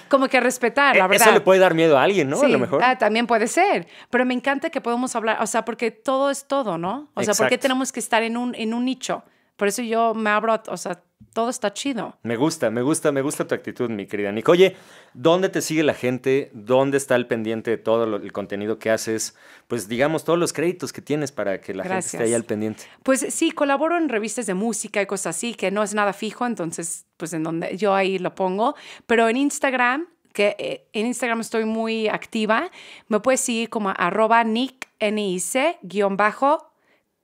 como que respetar, la eh, verdad. Eso le puede dar miedo a alguien, ¿no? a lo mejor. Ah, también puede ser. Pero me encanta que podamos hablar, o sea, porque todo es todo, ¿no? O sea, ¿por qué tenemos que estar en un, en un nicho? Por eso yo me abro, o sea, todo está chido. Me gusta, me gusta, me gusta tu actitud, mi querida Nick. Oye, ¿dónde te sigue la gente? ¿Dónde está el pendiente de todo el contenido que haces? Pues digamos, todos los créditos que tienes para que la gente esté ahí al pendiente. Pues sí, colaboro en revistas de música y cosas así, que no es nada fijo, entonces, pues en donde yo ahí lo pongo. Pero en Instagram, que eh, en Instagram estoy muy activa, me puedes seguir como arroba Nick, n i guión bajo,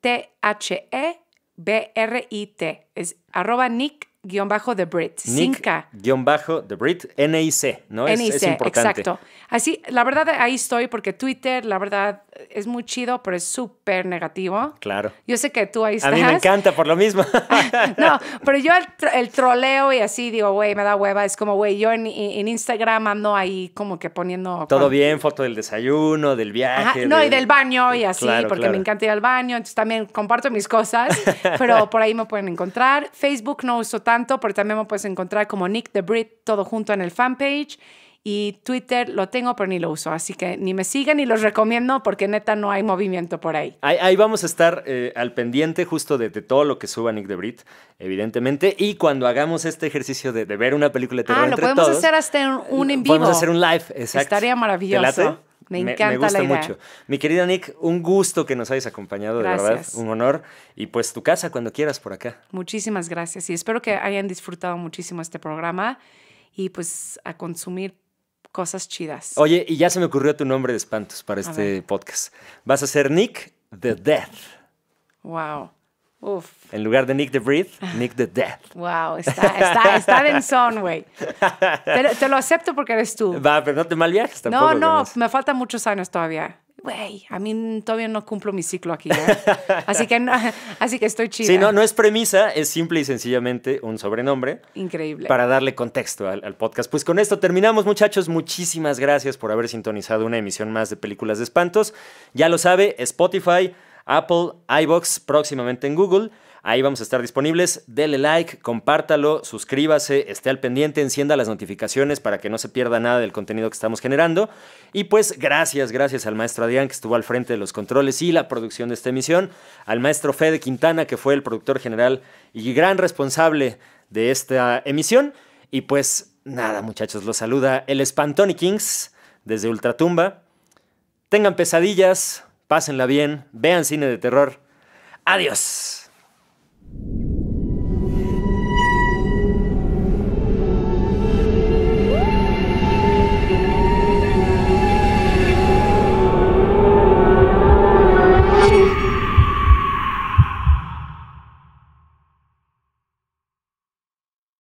T-H-E, B-R-I-T. Es arroba Nick guión bajo The Brit. 5K Guión bajo The Brit, NIC, ¿no? es, es importante. exacto. Así, la verdad, ahí estoy porque Twitter, la verdad, es muy chido, pero es súper negativo. Claro. Yo sé que tú ahí estás. A mí me encanta por lo mismo. no, pero yo el, troleo y así digo, güey, me da hueva. Es como, güey, yo en, Instagram ando ahí como que poniendo... Todo bien, foto del desayuno, del viaje. no, y del baño y así, porque me encanta ir al baño. Entonces también comparto mis cosas, pero por ahí me pueden encontrar. Facebook no uso tanto tanto, pero también me puedes encontrar como Nick de Brit, todo junto en el fanpage. Y Twitter lo tengo, pero ni lo uso. Así que ni me sigan ni los recomiendo porque neta no hay movimiento por ahí. Ahí, vamos a estar eh, al pendiente justo de, todo lo que suba Nick de Brit, evidentemente. Y cuando hagamos este ejercicio de, de ver una película de terror ah, lo podemos hacer hasta un, un en vivo. Podemos hacer un live, exacto. Estaría maravilloso. Me encanta. Me, me gusta mucho. Mi querida Nick, un gusto que nos hayas acompañado, de verdad. Un honor. Y pues tu casa cuando quieras por acá. Muchísimas gracias y espero que hayan disfrutado muchísimo este programa y pues a consumir cosas chidas. Oye, y ya se me ocurrió tu nombre de espantos para este podcast. Vas a ser Nick the Death. Wow. En lugar de Nick the Breathe, Nick the Death. Wow, está, en está güey. Te, lo acepto porque eres tú. Va, pero no te mal No, no, me faltan muchos años todavía. Güey, a mí todavía no cumplo mi ciclo aquí. ¿eh? Así, que, así que estoy chido. Sí, no, no es premisa, es simple y sencillamente un sobrenombre. Increíble. Para darle contexto al podcast. Pues con esto terminamos, muchachos. Muchísimas gracias por haber sintonizado una emisión más de Películas de Espantos. Ya lo sabe, Spotify Apple, iBox, próximamente en Google. Ahí vamos a estar disponibles. Dele like, compártalo, suscríbase, esté al pendiente, encienda las notificaciones para que no se pierda nada del contenido que estamos generando. Y pues gracias, gracias al maestro Adrián que estuvo al frente de los controles y la producción de esta emisión, al maestro Fede Quintana que fue el productor general y gran responsable de esta emisión. Y pues nada, muchachos, los saluda el Spantoni Kings desde Ultratumba. Tengan pesadillas, pásenla bien, vean cine de terror. Adiós.